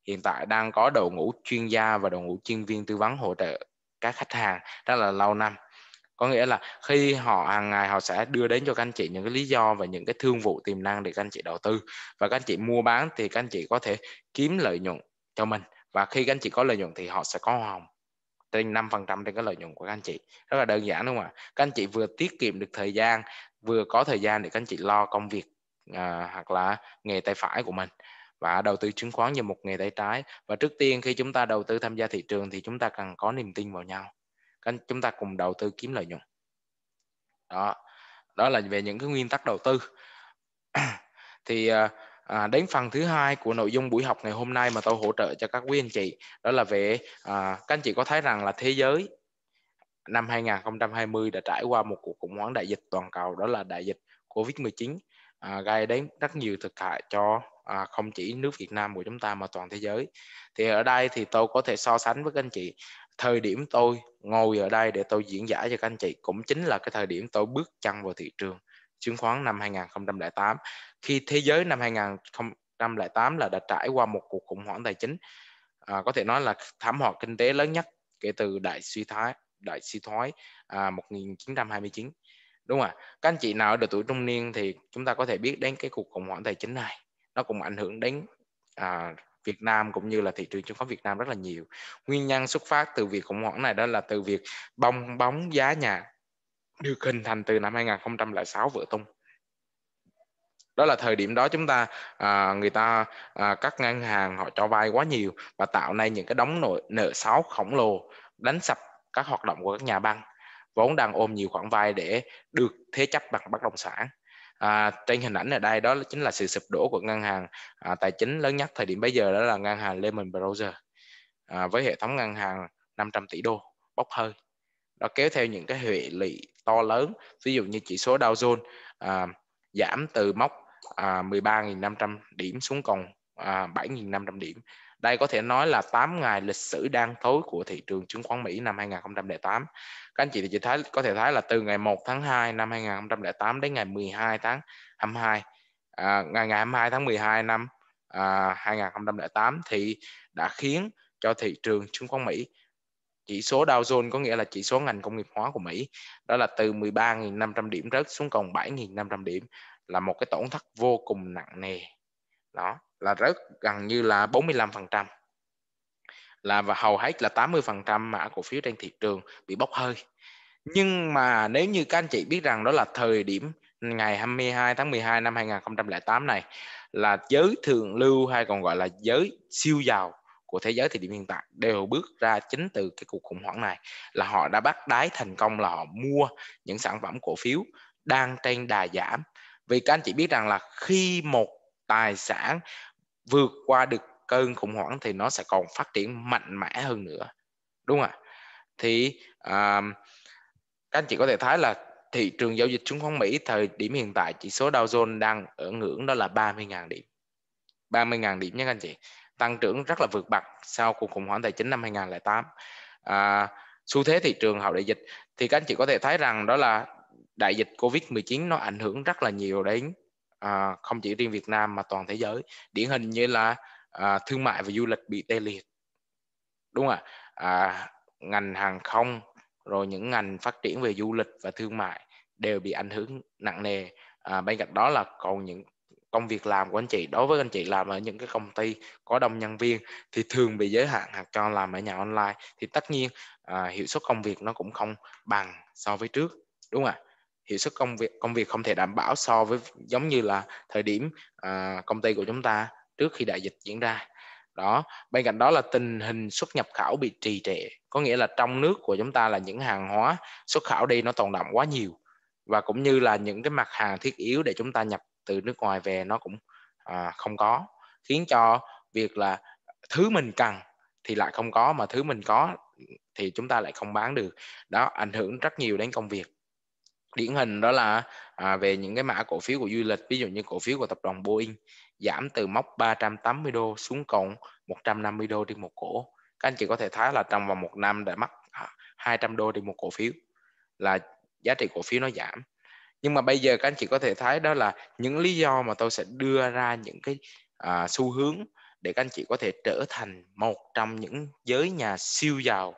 hiện tại đang có đội ngũ chuyên gia và đội ngũ chuyên viên tư vấn hỗ trợ các khách hàng rất là lâu năm có nghĩa là khi họ hàng ngày họ sẽ đưa đến cho các anh chị những cái lý do và những cái thương vụ tiềm năng để các anh chị đầu tư và các anh chị mua bán thì các anh chị có thể kiếm lợi nhuận cho mình và khi các anh chị có lợi nhuận thì họ sẽ có hoa hồng trên 5% trên cái lợi nhuận của các anh chị rất là đơn giản đúng không ạ các anh chị vừa tiết kiệm được thời gian vừa có thời gian để các anh chị lo công việc à, hoặc là nghề tay phải của mình và đầu tư chứng khoán như một nghề tay trái và trước tiên khi chúng ta đầu tư tham gia thị trường thì chúng ta cần có niềm tin vào nhau chúng ta cùng đầu tư kiếm lợi nhuận đó đó là về những cái nguyên tắc đầu tư *clears throat* thì à, à, đến phần thứ hai của nội dung buổi học ngày hôm nay mà tôi hỗ trợ cho các quý anh chị đó là về à, các anh chị có thấy rằng là thế giới năm 2020 đã trải qua một cuộc khủng hoảng đại dịch toàn cầu đó là đại dịch Covid-19 à, gây đến rất nhiều thực hại cho à, không chỉ nước Việt Nam của chúng ta mà toàn thế giới. Thì ở đây thì tôi có thể so sánh với các anh chị thời điểm tôi ngồi ở đây để tôi diễn giải cho các anh chị cũng chính là cái thời điểm tôi bước chân vào thị trường chứng khoán năm 2008 khi thế giới năm 2008 là đã trải qua một cuộc khủng hoảng tài chính à, có thể nói là thảm họa kinh tế lớn nhất kể từ đại suy thoái đại suy thoái à, 1929 đúng không ạ các anh chị nào ở độ tuổi trung niên thì chúng ta có thể biết đến cái cuộc khủng hoảng tài chính này nó cũng ảnh hưởng đến à, Việt Nam cũng như là thị trường chứng khoán Việt Nam rất là nhiều nguyên nhân xuất phát từ việc khủng hoảng này đó là từ việc bong bóng giá nhà được hình thành từ năm 2006 vỡ tung đó là thời điểm đó chúng ta à, người ta à, các ngân hàng họ cho vay quá nhiều và tạo nên những cái đóng nợ nợ xấu khổng lồ đánh sập các hoạt động của các nhà băng vốn đang ôm nhiều khoản vay để được thế chấp bằng bất động sản à, trên hình ảnh ở đây đó chính là sự sụp đổ của ngân hàng à, tài chính lớn nhất thời điểm bây giờ đó là ngân hàng Lehman Brothers à, với hệ thống ngân hàng 500 tỷ đô bốc hơi nó kéo theo những cái hệ lụy to lớn ví dụ như chỉ số Dow Jones à, giảm từ mốc à, 13.500 điểm xuống còn à, 7.500 điểm đây có thể nói là 8 ngày lịch sử đang thối của thị trường chứng khoán Mỹ năm 2008. Các anh chị thì chị thấy có thể thấy là từ ngày 1 tháng 2 năm 2008 đến ngày 12 tháng 22 à, ngày ngày 22 tháng 12 năm à, 2008 thì đã khiến cho thị trường chứng khoán Mỹ chỉ số Dow Jones có nghĩa là chỉ số ngành công nghiệp hóa của Mỹ đó là từ 13.500 điểm rớt xuống còn 7.500 điểm là một cái tổn thất vô cùng nặng nề đó là rất gần như là 45% là và hầu hết là 80% mã cổ phiếu trên thị trường bị bốc hơi. Nhưng mà nếu như các anh chị biết rằng đó là thời điểm ngày 22 tháng 12 năm 2008 này là giới thượng lưu hay còn gọi là giới siêu giàu của thế giới thì điểm hiện tại đều bước ra chính từ cái cuộc khủng hoảng này là họ đã bắt đáy thành công là họ mua những sản phẩm cổ phiếu đang trên đà giảm vì các anh chị biết rằng là khi một tài sản vượt qua được cơn khủng hoảng thì nó sẽ còn phát triển mạnh mẽ hơn nữa đúng không ạ thì à, các anh chị có thể thấy là thị trường giao dịch chứng khoán Mỹ thời điểm hiện tại chỉ số Dow Jones đang ở ngưỡng đó là 30.000 điểm 30.000 điểm nhé các anh chị tăng trưởng rất là vượt bậc sau cuộc khủng hoảng tài chính năm 2008 à, xu thế thị trường hậu đại dịch thì các anh chị có thể thấy rằng đó là đại dịch Covid-19 nó ảnh hưởng rất là nhiều đến à, không chỉ riêng Việt Nam mà toàn thế giới điển hình như là à, thương mại và du lịch bị tê liệt đúng không ạ à, ngành hàng không rồi những ngành phát triển về du lịch và thương mại đều bị ảnh hưởng nặng nề à, bên cạnh đó là còn những công việc làm của anh chị đối với anh chị làm ở những cái công ty có đông nhân viên thì thường bị giới hạn hoặc cho làm ở nhà online thì tất nhiên à, hiệu suất công việc nó cũng không bằng so với trước đúng không ạ hiệu suất công việc công việc không thể đảm bảo so với giống như là thời điểm à, công ty của chúng ta trước khi đại dịch diễn ra đó bên cạnh đó là tình hình xuất nhập khẩu bị trì trệ có nghĩa là trong nước của chúng ta là những hàng hóa xuất khẩu đi nó tồn động quá nhiều và cũng như là những cái mặt hàng thiết yếu để chúng ta nhập từ nước ngoài về nó cũng à, không có khiến cho việc là thứ mình cần thì lại không có mà thứ mình có thì chúng ta lại không bán được đó ảnh hưởng rất nhiều đến công việc điển hình đó là à, về những cái mã cổ phiếu của du lịch ví dụ như cổ phiếu của tập đoàn Boeing giảm từ mốc 380 đô xuống còn 150 đô trên một cổ các anh chị có thể thấy là trong vòng một năm đã mất à, 200 đô trên một cổ phiếu là giá trị cổ phiếu nó giảm nhưng mà bây giờ các anh chị có thể thấy đó là những lý do mà tôi sẽ đưa ra những cái à, xu hướng để các anh chị có thể trở thành một trong những giới nhà siêu giàu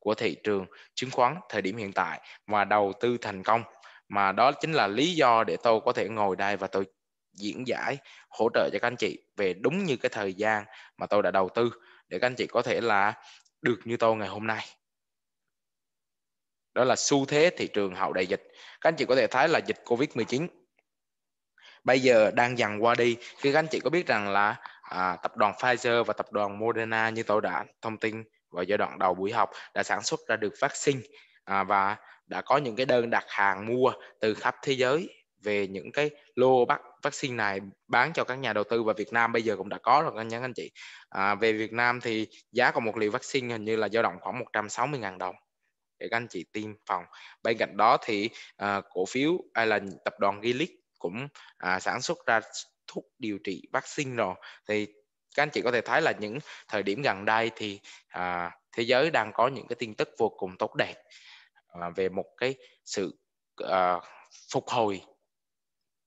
của thị trường chứng khoán thời điểm hiện tại và đầu tư thành công mà đó chính là lý do để tôi có thể ngồi đây và tôi diễn giải hỗ trợ cho các anh chị về đúng như cái thời gian mà tôi đã đầu tư để các anh chị có thể là được như tôi ngày hôm nay đó là xu thế thị trường hậu đại dịch các anh chị có thể thấy là dịch covid 19 bây giờ đang dần qua đi khi các anh chị có biết rằng là à, tập đoàn Pfizer và tập đoàn Moderna như tôi đã thông tin vào giai đoạn đầu buổi học đã sản xuất ra được vaccine à, và đã có những cái đơn đặt hàng mua từ khắp thế giới về những cái lô bắt vaccine này bán cho các nhà đầu tư và Việt Nam bây giờ cũng đã có rồi các nhắn anh chị à, về Việt Nam thì giá của một liều vaccine hình như là dao động khoảng 160.000 đồng để các anh chị tiêm phòng bên cạnh đó thì à, cổ phiếu hay là tập đoàn Gilead cũng à, sản xuất ra thuốc điều trị vaccine rồi thì các anh chị có thể thấy là những thời điểm gần đây thì à, thế giới đang có những cái tin tức vô cùng tốt đẹp à, về một cái sự à, phục hồi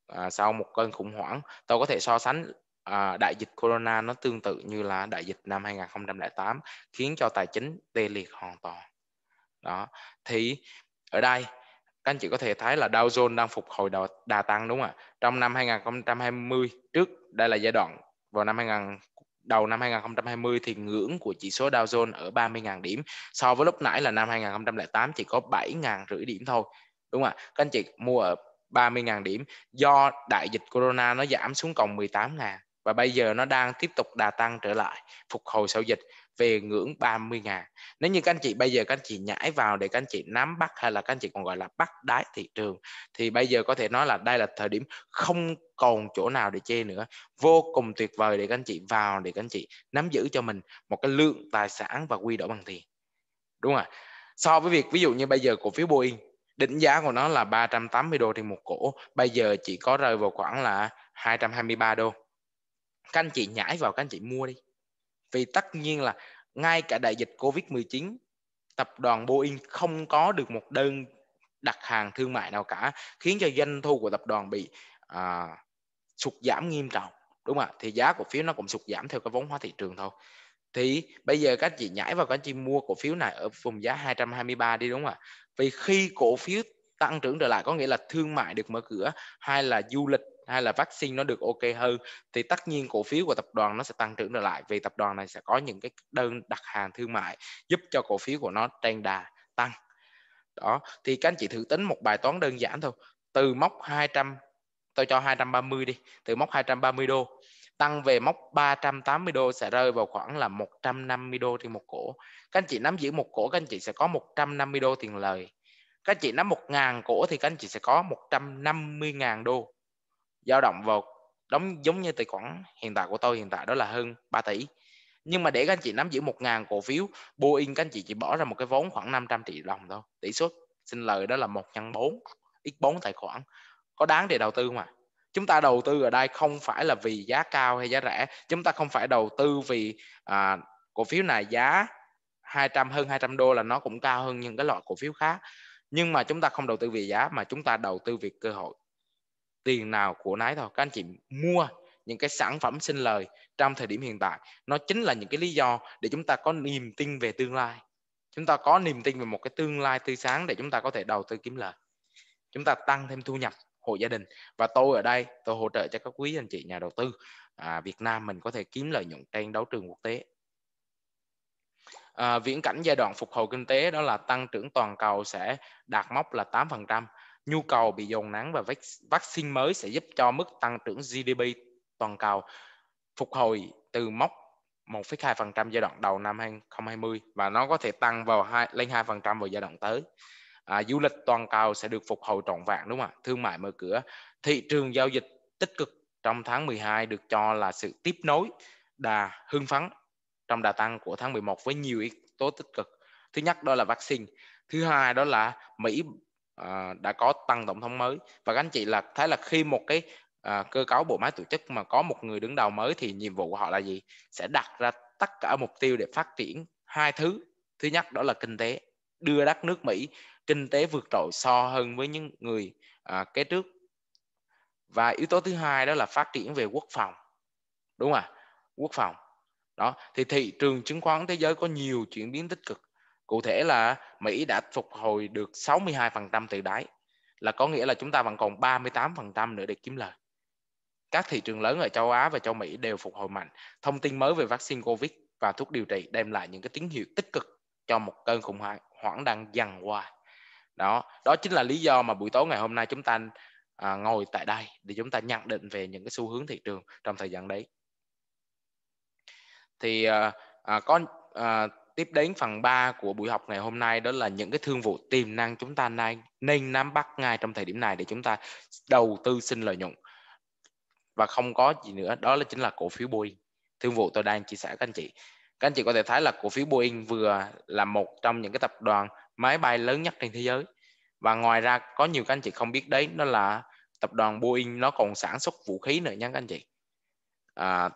à, sau một cơn khủng hoảng tôi có thể so sánh à, đại dịch corona nó tương tự như là đại dịch năm 2008 khiến cho tài chính tê liệt hoàn toàn đó thì ở đây các anh chị có thể thấy là Dow Jones đang phục hồi đà, đà tăng đúng không ạ? Trong năm 2020 trước đây là giai đoạn vào năm 2000 đầu năm 2020 thì ngưỡng của chỉ số Dow Jones ở 30.000 điểm so với lúc nãy là năm 2008 chỉ có 7.000 rưỡi điểm thôi đúng không ạ các anh chị mua ở 30.000 điểm do đại dịch corona nó giảm xuống còn 18.000 và bây giờ nó đang tiếp tục đà tăng trở lại phục hồi sau dịch về ngưỡng 30 ngàn nếu như các anh chị bây giờ các anh chị nhảy vào để các anh chị nắm bắt hay là các anh chị còn gọi là bắt đáy thị trường thì bây giờ có thể nói là đây là thời điểm không còn chỗ nào để chê nữa vô cùng tuyệt vời để các anh chị vào để các anh chị nắm giữ cho mình một cái lượng tài sản và quy đổi bằng tiền đúng không ạ so với việc ví dụ như bây giờ cổ phiếu Boeing định giá của nó là 380 đô trên một cổ bây giờ chỉ có rơi vào khoảng là 223 đô các anh chị nhảy vào các anh chị mua đi vì tất nhiên là ngay cả đại dịch Covid-19 tập đoàn Boeing không có được một đơn đặt hàng thương mại nào cả khiến cho doanh thu của tập đoàn bị à, sụt giảm nghiêm trọng đúng không ạ thì giá cổ phiếu nó cũng sụt giảm theo cái vốn hóa thị trường thôi thì bây giờ các chị nhảy vào các chị mua cổ phiếu này ở vùng giá 223 đi đúng không ạ vì khi cổ phiếu tăng trưởng trở lại có nghĩa là thương mại được mở cửa hay là du lịch hay là vaccine nó được ok hơn thì tất nhiên cổ phiếu của tập đoàn nó sẽ tăng trưởng trở lại vì tập đoàn này sẽ có những cái đơn đặt hàng thương mại giúp cho cổ phiếu của nó trên đà tăng đó thì các anh chị thử tính một bài toán đơn giản thôi từ mốc 200 tôi cho 230 đi từ mốc 230 đô tăng về mốc 380 đô sẽ rơi vào khoảng là 150 đô trên một cổ các anh chị nắm giữ một cổ các anh chị sẽ có 150 đô tiền lời các anh chị nắm 1.000 cổ thì các anh chị sẽ có 150.000 đô dao động vào đóng giống như tài khoản hiện tại của tôi hiện tại đó là hơn 3 tỷ nhưng mà để các anh chị nắm giữ 1.000 cổ phiếu Boeing các anh chị chỉ bỏ ra một cái vốn khoảng 500 tỷ đồng thôi tỷ suất xin lời đó là một nhân 4 x 4 tài khoản có đáng để đầu tư mà chúng ta đầu tư ở đây không phải là vì giá cao hay giá rẻ chúng ta không phải đầu tư vì à, cổ phiếu này giá 200 hơn 200 đô là nó cũng cao hơn những cái loại cổ phiếu khác nhưng mà chúng ta không đầu tư vì giá mà chúng ta đầu tư vì cơ hội tiền nào của nái thôi các anh chị mua những cái sản phẩm sinh lời trong thời điểm hiện tại nó chính là những cái lý do để chúng ta có niềm tin về tương lai chúng ta có niềm tin về một cái tương lai tươi sáng để chúng ta có thể đầu tư kiếm lời chúng ta tăng thêm thu nhập hộ gia đình và tôi ở đây tôi hỗ trợ cho các quý anh chị nhà đầu tư à, Việt Nam mình có thể kiếm lợi nhuận trên đấu trường quốc tế à, viễn cảnh giai đoạn phục hồi kinh tế đó là tăng trưởng toàn cầu sẽ đạt mốc là 8% nhu cầu bị dồn nắng và vaccine mới sẽ giúp cho mức tăng trưởng GDP toàn cầu phục hồi từ mốc 1,2% giai đoạn đầu năm 2020 và nó có thể tăng vào 2, lên 2% vào giai đoạn tới. À, du lịch toàn cầu sẽ được phục hồi trọn vẹn đúng không ạ? Thương mại mở cửa, thị trường giao dịch tích cực trong tháng 12 được cho là sự tiếp nối đà hưng phấn trong đà tăng của tháng 11 với nhiều yếu tố tích cực. Thứ nhất đó là vaccine, thứ hai đó là Mỹ à, đã có tăng tổng thống mới và các anh chị là thấy là khi một cái à, cơ cấu bộ máy tổ chức mà có một người đứng đầu mới thì nhiệm vụ của họ là gì sẽ đặt ra tất cả mục tiêu để phát triển hai thứ thứ nhất đó là kinh tế đưa đất nước Mỹ kinh tế vượt trội so hơn với những người à, kế trước và yếu tố thứ hai đó là phát triển về quốc phòng đúng không ạ quốc phòng đó thì thị trường chứng khoán thế giới có nhiều chuyển biến tích cực Cụ thể là Mỹ đã phục hồi được 62% từ đáy, là có nghĩa là chúng ta vẫn còn 38% nữa để kiếm lời. Các thị trường lớn ở châu Á và châu Mỹ đều phục hồi mạnh. Thông tin mới về vaccine COVID và thuốc điều trị đem lại những cái tín hiệu tích cực cho một cơn khủng hoảng, đang dần qua. Đó, đó chính là lý do mà buổi tối ngày hôm nay chúng ta à, ngồi tại đây để chúng ta nhận định về những cái xu hướng thị trường trong thời gian đấy. Thì à, à, có à, tiếp đến phần 3 của buổi học ngày hôm nay đó là những cái thương vụ tiềm năng chúng ta nay nên nắm bắt ngay trong thời điểm này để chúng ta đầu tư sinh lợi nhuận và không có gì nữa đó là chính là cổ phiếu Boeing thương vụ tôi đang chia sẻ các anh chị các anh chị có thể thấy là cổ phiếu Boeing vừa là một trong những cái tập đoàn máy bay lớn nhất trên thế giới và ngoài ra có nhiều các anh chị không biết đấy nó là tập đoàn Boeing nó còn sản xuất vũ khí nữa nha các anh chị à,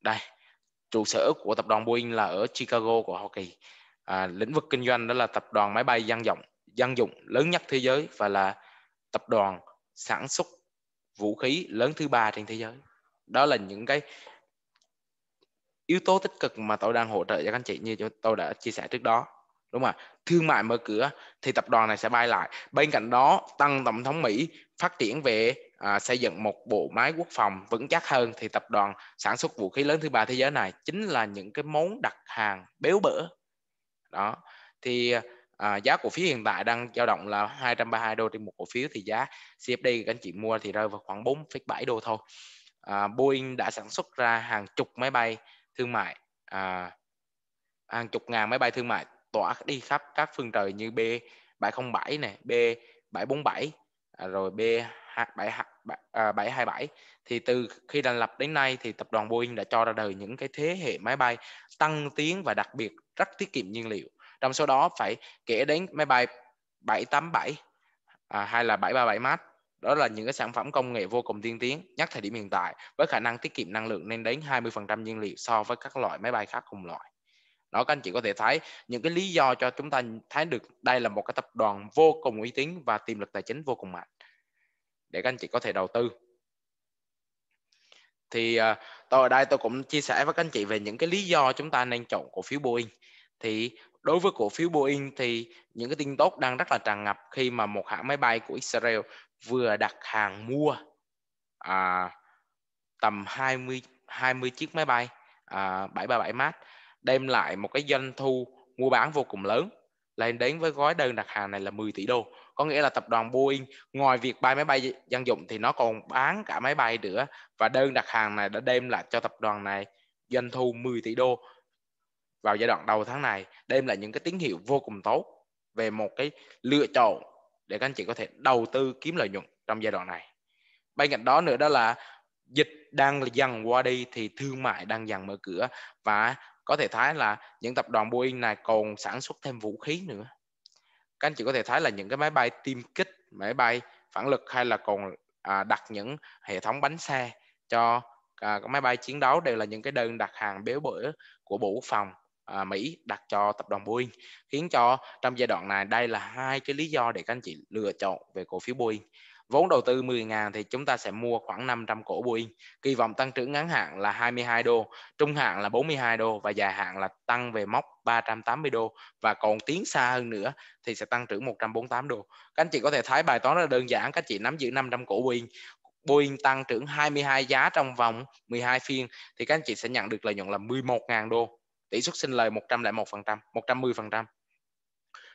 đây trụ sở của tập đoàn Boeing là ở Chicago của Hoa Kỳ à, lĩnh vực kinh doanh đó là tập đoàn máy bay dân dụng dân dụng lớn nhất thế giới và là tập đoàn sản xuất vũ khí lớn thứ ba trên thế giới đó là những cái yếu tố tích cực mà tôi đang hỗ trợ cho các anh chị như tôi đã chia sẻ trước đó đúng không ạ thương mại mở cửa thì tập đoàn này sẽ bay lại bên cạnh đó tăng tổng thống mỹ phát triển về à, xây dựng một bộ máy quốc phòng vững chắc hơn thì tập đoàn sản xuất vũ khí lớn thứ ba thế giới này chính là những cái món đặt hàng béo bở đó thì à, giá cổ phiếu hiện tại đang dao động là 232 đô trên một cổ phiếu thì giá CFD các anh chị mua thì rơi vào khoảng 4,7 đô thôi à, Boeing đã sản xuất ra hàng chục máy bay thương mại à, hàng chục ngàn máy bay thương mại tỏa đi khắp các phương trời như B707 này B747 à, rồi B 727 à, thì từ khi thành lập đến nay thì tập đoàn Boeing đã cho ra đời những cái thế hệ máy bay tăng tiến và đặc biệt rất tiết kiệm nhiên liệu. Trong số đó phải kể đến máy bay 787 à, hay là 737 MAX đó là những cái sản phẩm công nghệ vô cùng tiên tiến nhất thời điểm hiện tại với khả năng tiết kiệm năng lượng lên đến 20% nhiên liệu so với các loại máy bay khác cùng loại. Đó các anh chị có thể thấy những cái lý do cho chúng ta thấy được đây là một cái tập đoàn vô cùng uy tín và tiềm lực tài chính vô cùng mạnh để các anh chị có thể đầu tư thì à, tôi ở đây tôi cũng chia sẻ với các anh chị về những cái lý do chúng ta nên chọn cổ phiếu Boeing thì đối với cổ phiếu Boeing thì những cái tin tốt đang rất là tràn ngập khi mà một hãng máy bay của Israel vừa đặt hàng mua à, tầm 20 20 chiếc máy bay à, 737 Max đem lại một cái doanh thu mua bán vô cùng lớn là em đến với gói đơn đặt hàng này là 10 tỷ đô có nghĩa là tập đoàn Boeing ngoài việc bay máy bay dân dụng thì nó còn bán cả máy bay nữa và đơn đặt hàng này đã đem lại cho tập đoàn này doanh thu 10 tỷ đô vào giai đoạn đầu tháng này đem lại những cái tín hiệu vô cùng tốt về một cái lựa chọn để các anh chị có thể đầu tư kiếm lợi nhuận trong giai đoạn này bên cạnh đó nữa đó là dịch đang dần qua đi thì thương mại đang dần mở cửa và có thể thấy là những tập đoàn Boeing này còn sản xuất thêm vũ khí nữa các anh chị có thể thấy là những cái máy bay tiêm kích máy bay phản lực hay là còn à, đặt những hệ thống bánh xe cho à, máy bay chiến đấu đều là những cái đơn đặt hàng béo bở của bộ quốc phòng à, Mỹ đặt cho tập đoàn Boeing khiến cho trong giai đoạn này đây là hai cái lý do để các anh chị lựa chọn về cổ phiếu Boeing Vốn đầu tư 10.000 thì chúng ta sẽ mua khoảng 500 cổ Boeing. Kỳ vọng tăng trưởng ngắn hạn là 22 đô, trung hạn là 42 đô và dài hạn là tăng về mốc 380 đô và còn tiến xa hơn nữa thì sẽ tăng trưởng 148 đô. Các anh chị có thể thấy bài toán rất đơn giản, các chị nắm giữ 500 cổ Boeing. Boeing tăng trưởng 22 giá trong vòng 12 phiên thì các anh chị sẽ nhận được lợi nhuận là 11.000 đô. Tỷ suất sinh lời 101%, 110%.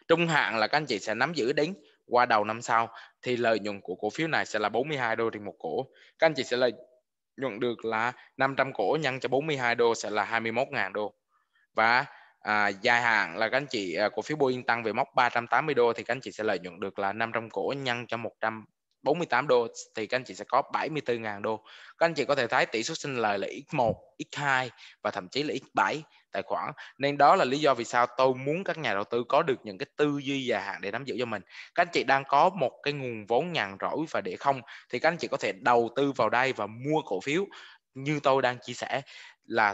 Trung hạn là các anh chị sẽ nắm giữ đến qua đầu năm sau thì lợi nhuận của cổ phiếu này sẽ là 42 đô trên một cổ. Các anh chị sẽ lợi nhuận được là 500 cổ nhân cho 42 đô sẽ là 21.000 đô. Và à, dài hạn là các anh chị à, cổ phiếu Boeing tăng về mốc 380 đô thì các anh chị sẽ lợi nhuận được là 500 cổ nhân cho 100 48 đô thì các anh chị sẽ có 74.000 đô. Các anh chị có thể thấy tỷ suất sinh lời là x1, x2 và thậm chí là x7 tài khoản. Nên đó là lý do vì sao tôi muốn các nhà đầu tư có được những cái tư duy dài hạn để nắm giữ cho mình. Các anh chị đang có một cái nguồn vốn nhàn rỗi và để không thì các anh chị có thể đầu tư vào đây và mua cổ phiếu như tôi đang chia sẻ là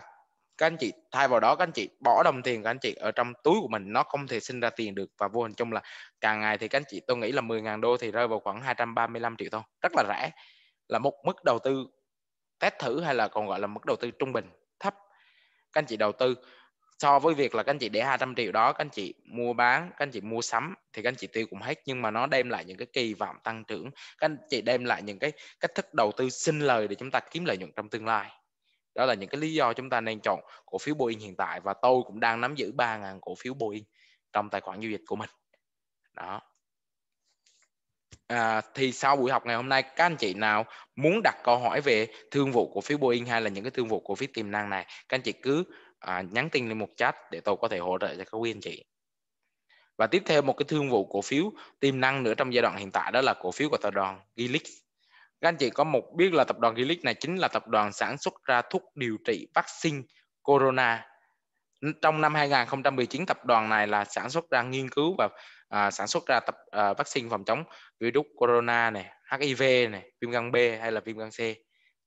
các anh chị thay vào đó các anh chị bỏ đồng tiền các anh chị ở trong túi của mình nó không thể sinh ra tiền được và vô hình chung là càng ngày thì các anh chị tôi nghĩ là 10.000 đô thì rơi vào khoảng 235 triệu thôi rất là rẻ là một mức đầu tư test thử hay là còn gọi là mức đầu tư trung bình thấp các anh chị đầu tư so với việc là các anh chị để 200 triệu đó các anh chị mua bán các anh chị mua sắm thì các anh chị tiêu cũng hết nhưng mà nó đem lại những cái kỳ vọng tăng trưởng các anh chị đem lại những cái cách thức đầu tư sinh lời để chúng ta kiếm lợi nhuận trong tương lai đó là những cái lý do chúng ta nên chọn cổ phiếu Boeing hiện tại và tôi cũng đang nắm giữ 3.000 cổ phiếu Boeing trong tài khoản giao dịch của mình đó à, thì sau buổi học ngày hôm nay các anh chị nào muốn đặt câu hỏi về thương vụ cổ phiếu Boeing hay là những cái thương vụ cổ phiếu tiềm năng này các anh chị cứ à, nhắn tin lên một chat để tôi có thể hỗ trợ cho các quý anh chị và tiếp theo một cái thương vụ cổ phiếu tiềm năng nữa trong giai đoạn hiện tại đó là cổ phiếu của tập đoàn Gilix các anh chị có một biết là tập đoàn Gilead này chính là tập đoàn sản xuất ra thuốc điều trị vaccine corona trong năm 2019 tập đoàn này là sản xuất ra nghiên cứu và à, sản xuất ra tập à, vaccine phòng chống virus corona này HIV này viêm gan B hay là viêm gan C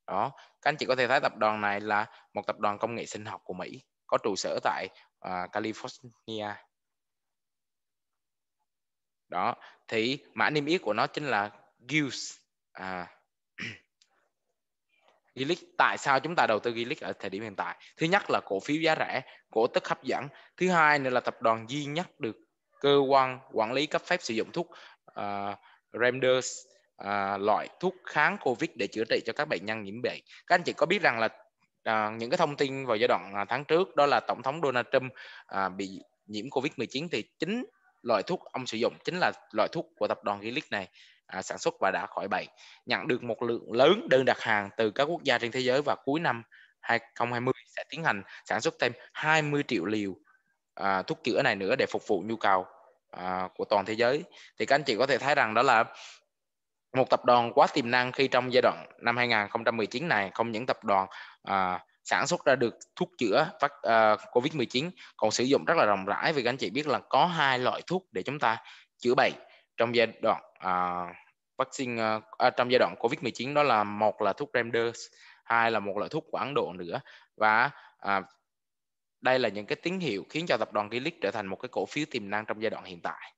đó các anh chị có thể thấy tập đoàn này là một tập đoàn công nghệ sinh học của Mỹ có trụ sở tại à, California đó thì mã niêm yết của nó chính là GILS à, Gilead. tại sao chúng ta đầu tư Gilead ở thời điểm hiện tại thứ nhất là cổ phiếu giá rẻ cổ tức hấp dẫn thứ hai nữa là tập đoàn duy nhất được cơ quan quản lý cấp phép sử dụng thuốc uh, à, Remders uh, à, loại thuốc kháng covid để chữa trị cho các bệnh nhân nhiễm bệnh các anh chị có biết rằng là uh, những cái thông tin vào giai đoạn tháng trước đó là tổng thống Donald Trump uh, bị nhiễm covid 19 thì chính loại thuốc ông sử dụng chính là loại thuốc của tập đoàn Gilead này à, sản xuất và đã khỏi bệnh nhận được một lượng lớn đơn đặt hàng từ các quốc gia trên thế giới và cuối năm 2020 sẽ tiến hành sản xuất thêm 20 triệu liều à, thuốc chữa này nữa để phục vụ nhu cầu à, của toàn thế giới thì các anh chị có thể thấy rằng đó là một tập đoàn quá tiềm năng khi trong giai đoạn năm 2019 này không những tập đoàn à, sản xuất ra được thuốc chữa vắc, à, COVID-19 còn sử dụng rất là rộng rãi vì các anh chị biết là có hai loại thuốc để chúng ta chữa bệnh trong giai đoạn à, vaccine à, à trong giai đoạn covid 19 đó là một là thuốc Remders hai là một loại thuốc của Ấn Độ nữa và à, đây là những cái tín hiệu khiến cho tập đoàn Gilead trở thành một cái cổ phiếu tiềm năng trong giai đoạn hiện tại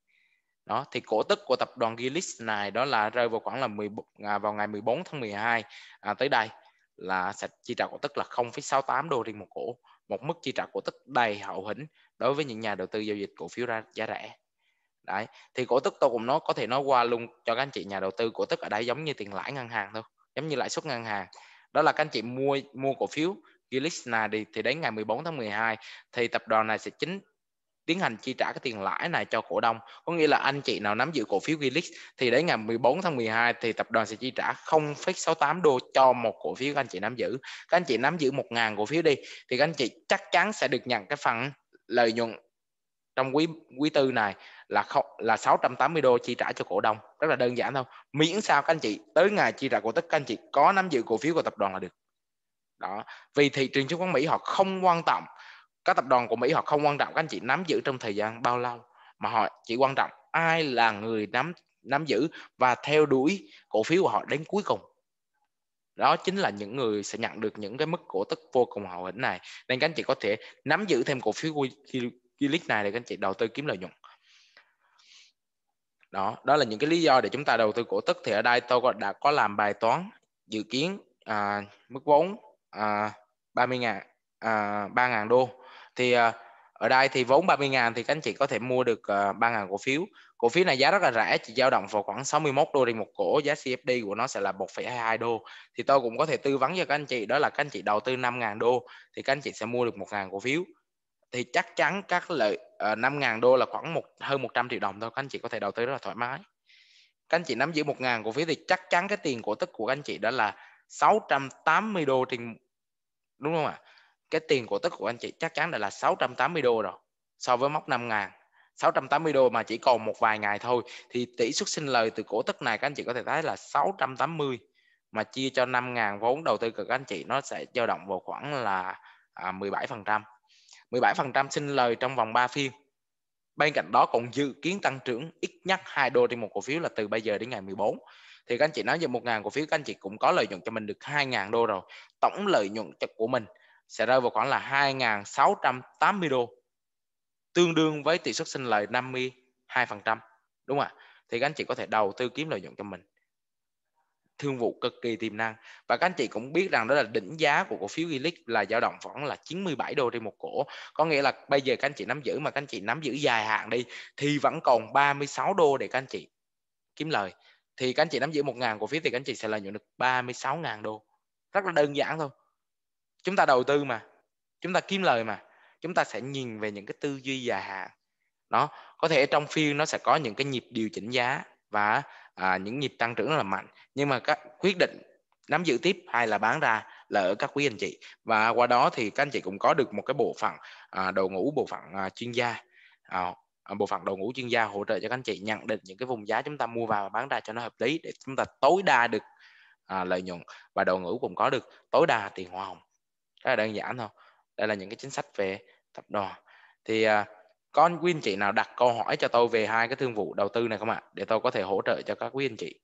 đó thì cổ tức của tập đoàn Gilead này đó là rơi vào khoảng là 10 à, vào ngày 14 tháng 12 à, tới đây là sẽ chi trả cổ tức là 0,68 đô trên một cổ một mức chi trả cổ tức đầy hậu hĩnh đối với những nhà đầu tư giao dịch cổ phiếu ra giá rẻ đấy thì cổ tức tôi cũng nói có thể nói qua luôn cho các anh chị nhà đầu tư cổ tức ở đây giống như tiền lãi ngân hàng thôi giống như lãi suất ngân hàng đó là các anh chị mua mua cổ phiếu Gilixna đi thì đến ngày 14 tháng 12 thì tập đoàn này sẽ chính tiến hành chi trả cái tiền lãi này cho cổ đông có nghĩa là anh chị nào nắm giữ cổ phiếu Gilix thì đến ngày 14 tháng 12 thì tập đoàn sẽ chi trả 0,68 đô cho một cổ phiếu các anh chị nắm giữ các anh chị nắm giữ 1.000 cổ phiếu đi thì các anh chị chắc chắn sẽ được nhận cái phần lợi nhuận trong quý quý tư này là không là 680 đô chi trả cho cổ đông rất là đơn giản thôi miễn sao các anh chị tới ngày chi trả cổ tức các anh chị có nắm giữ cổ phiếu của tập đoàn là được đó vì thị trường chứng khoán Mỹ họ không quan trọng các tập đoàn của Mỹ họ không quan trọng các anh chị nắm giữ trong thời gian bao lâu mà họ chỉ quan trọng ai là người nắm nắm giữ và theo đuổi cổ phiếu của họ đến cuối cùng đó chính là những người sẽ nhận được những cái mức cổ tức vô cùng hậu hĩnh này nên các anh chị có thể nắm giữ thêm cổ phiếu của Gillick này để các anh chị đầu tư kiếm lợi nhuận đó đó là những cái lý do để chúng ta đầu tư cổ tức thì ở đây tôi đã có làm bài toán dự kiến à, mức vốn à, 30 ngàn à, 3 ngàn đô thì à, ở đây thì vốn 30 ngàn thì các anh chị có thể mua được à, 3 ngàn cổ phiếu cổ phiếu này giá rất là rẻ chỉ dao động vào khoảng 61 đô đi một cổ giá CFD của nó sẽ là 1,22 đô thì tôi cũng có thể tư vấn cho các anh chị đó là các anh chị đầu tư 5 ngàn đô thì các anh chị sẽ mua được 1 ngàn cổ phiếu thì chắc chắn các lợi uh, ờ, 5.000 đô là khoảng một hơn 100 triệu đồng thôi các anh chị có thể đầu tư rất là thoải mái các anh chị nắm giữ 1.000 cổ phiếu thì chắc chắn cái tiền cổ tức của các anh chị đó là 680 đô trên đúng không ạ cái tiền cổ tức của anh chị chắc chắn đã là 680 đô rồi so với mốc 5.000 680 đô mà chỉ còn một vài ngày thôi thì tỷ suất sinh lời từ cổ tức này các anh chị có thể thấy là 680 mà chia cho 5 ngàn vốn đầu tư của các anh chị nó sẽ dao động vào khoảng là 17 à, phần trăm 17% sinh lời trong vòng 3 phiên. Bên cạnh đó còn dự kiến tăng trưởng ít nhất 2 đô trên một cổ phiếu là từ bây giờ đến ngày 14. Thì các anh chị nói về 1.000 cổ phiếu các anh chị cũng có lợi nhuận cho mình được 2.000 đô rồi. Tổng lợi nhuận của mình sẽ rơi vào khoảng là 2.680 đô. Tương đương với tỷ suất sinh lời 52%. Đúng không ạ? Thì các anh chị có thể đầu tư kiếm lợi nhuận cho mình thương vụ cực kỳ tiềm năng và các anh chị cũng biết rằng đó là đỉnh giá của cổ phiếu Elix là dao động khoảng là 97 đô trên một cổ có nghĩa là bây giờ các anh chị nắm giữ mà các anh chị nắm giữ dài hạn đi thì vẫn còn 36 đô để các anh chị kiếm lời thì các anh chị nắm giữ 1.000 cổ phiếu thì các anh chị sẽ lợi nhuận được 36.000 đô rất là đơn giản thôi chúng ta đầu tư mà chúng ta kiếm lời mà chúng ta sẽ nhìn về những cái tư duy dài hạn đó có thể trong phiên nó sẽ có những cái nhịp điều chỉnh giá và à, những nhịp tăng trưởng rất là mạnh nhưng mà các quyết định nắm giữ tiếp hay là bán ra là ở các quý anh chị và qua đó thì các anh chị cũng có được một cái bộ phận à, đội ngũ bộ phận à, chuyên gia à, à, bộ phận đội ngũ chuyên gia hỗ trợ cho các anh chị nhận định những cái vùng giá chúng ta mua vào và bán ra cho nó hợp lý để chúng ta tối đa được à, lợi nhuận và đội ngũ cũng có được tối đa tiền hoa hồng rất là đơn giản thôi đây là những cái chính sách về tập đoàn thì à, có quý anh chị nào đặt câu hỏi cho tôi về hai cái thương vụ đầu tư này không ạ để tôi có thể hỗ trợ cho các quý anh chị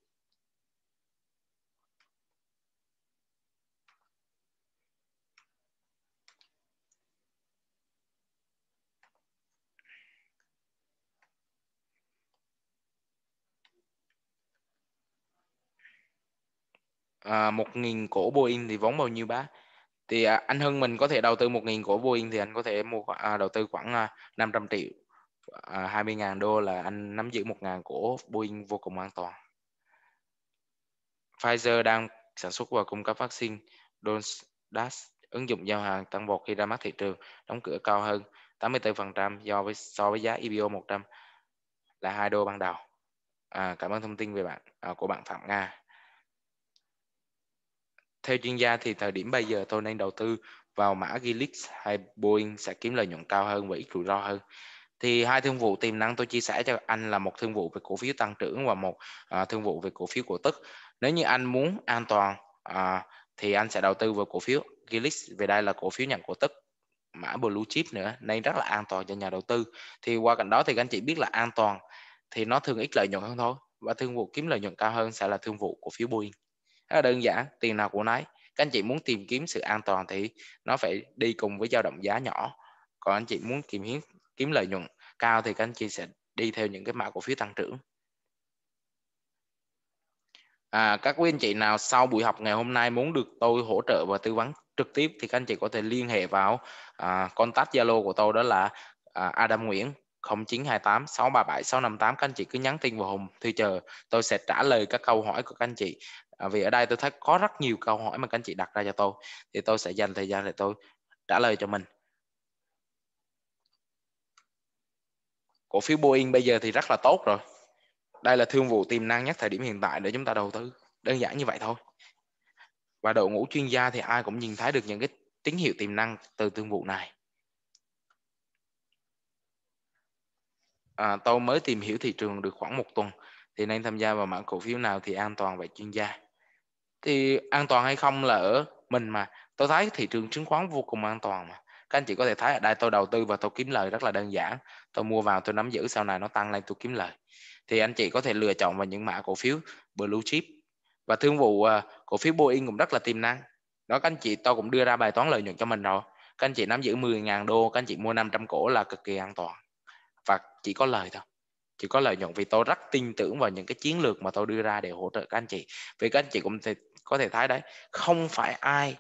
à, một nghìn cổ Boeing thì vốn bao nhiêu bác thì à, anh Hưng mình có thể đầu tư 1.000 cổ Boeing thì anh có thể mua à, đầu tư khoảng 500 à, triệu à, 20.000 đô là anh nắm giữ 1.000 cổ Boeing vô cùng an toàn Pfizer đang sản xuất và cung cấp vaccine Dondash ứng dụng giao hàng tăng vọt khi ra mắt thị trường đóng cửa cao hơn 84% do với so với giá IPO e 100 là 2 đô ban đầu à, cảm ơn thông tin về bạn à, của bạn Phạm Nga theo chuyên gia thì thời điểm bây giờ tôi nên đầu tư vào mã Gilix hay Boeing sẽ kiếm lợi nhuận cao hơn và ít rủi ro hơn. Thì hai thương vụ tiềm năng tôi chia sẻ cho anh là một thương vụ về cổ phiếu tăng trưởng và một à, thương vụ về cổ phiếu cổ tức. Nếu như anh muốn an toàn à, thì anh sẽ đầu tư vào cổ phiếu Gilix vì đây là cổ phiếu nhận cổ tức mã blue chip nữa nên rất là an toàn cho nhà đầu tư thì qua cạnh đó thì anh chị biết là an toàn thì nó thường ít lợi nhuận hơn thôi và thương vụ kiếm lợi nhuận cao hơn sẽ là thương vụ cổ phiếu Boeing rất là đơn giản tiền nào của nấy các anh chị muốn tìm kiếm sự an toàn thì nó phải đi cùng với dao động giá nhỏ còn anh chị muốn kiếm kiếm, kiếm lợi nhuận cao thì các anh chị sẽ đi theo những cái mã cổ phiếu tăng trưởng à, các quý anh chị nào sau buổi học ngày hôm nay muốn được tôi hỗ trợ và tư vấn trực tiếp thì các anh chị có thể liên hệ vào à, contact zalo của tôi đó là à, Adam Nguyễn 0928 637 658 các anh chị cứ nhắn tin vào Hùng thì chờ tôi sẽ trả lời các câu hỏi của các anh chị À, vì ở đây tôi thấy có rất nhiều câu hỏi mà các anh chị đặt ra cho tôi thì tôi sẽ dành thời gian để tôi trả lời cho mình cổ phiếu Boeing bây giờ thì rất là tốt rồi đây là thương vụ tiềm năng nhất thời điểm hiện tại để chúng ta đầu tư đơn giản như vậy thôi và đội ngũ chuyên gia thì ai cũng nhìn thấy được những cái tín hiệu tiềm năng từ thương vụ này à, tôi mới tìm hiểu thị trường được khoảng một tuần thì nên tham gia vào mã cổ phiếu nào thì an toàn và chuyên gia thì an toàn hay không là ở mình mà tôi thấy thị trường chứng khoán vô cùng an toàn mà các anh chị có thể thấy ở đây tôi đầu tư và tôi kiếm lời rất là đơn giản tôi mua vào tôi nắm giữ sau này nó tăng lên tôi kiếm lời thì anh chị có thể lựa chọn vào những mã cổ phiếu blue chip và thương vụ à, cổ phiếu Boeing cũng rất là tiềm năng đó các anh chị tôi cũng đưa ra bài toán lợi nhuận cho mình rồi các anh chị nắm giữ 10.000 đô các anh chị mua 500 cổ là cực kỳ an toàn và chỉ có lời thôi chỉ có lợi nhuận vì tôi rất tin tưởng vào những cái chiến lược mà tôi đưa ra để hỗ trợ các anh chị vì các anh chị cũng thể, có thể thấy đấy không phải ai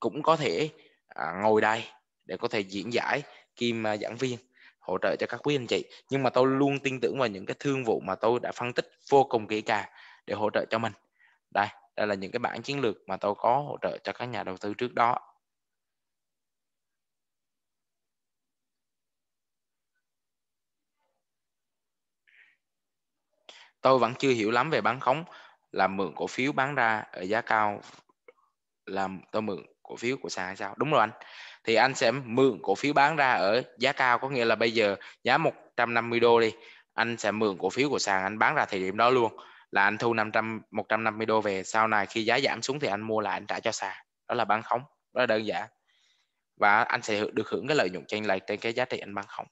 cũng có thể à, ngồi đây để có thể diễn giải kim à, giảng viên hỗ trợ cho các quý anh chị nhưng mà tôi luôn tin tưởng vào những cái thương vụ mà tôi đã phân tích vô cùng kỹ càng để hỗ trợ cho mình đây đây là những cái bản chiến lược mà tôi có hỗ trợ cho các nhà đầu tư trước đó tôi vẫn chưa hiểu lắm về bán khống là mượn cổ phiếu bán ra ở giá cao làm tôi mượn cổ phiếu của sàn hay sao đúng rồi anh thì anh sẽ mượn cổ phiếu bán ra ở giá cao có nghĩa là bây giờ giá 150 đô đi anh sẽ mượn cổ phiếu của sàn anh bán ra thời điểm đó luôn là anh thu 500 150 đô về sau này khi giá giảm xuống thì anh mua lại anh trả cho sàn đó là bán khống đó là đơn giản và anh sẽ được hưởng cái lợi nhuận chênh lệch trên cái giá trị anh bán khống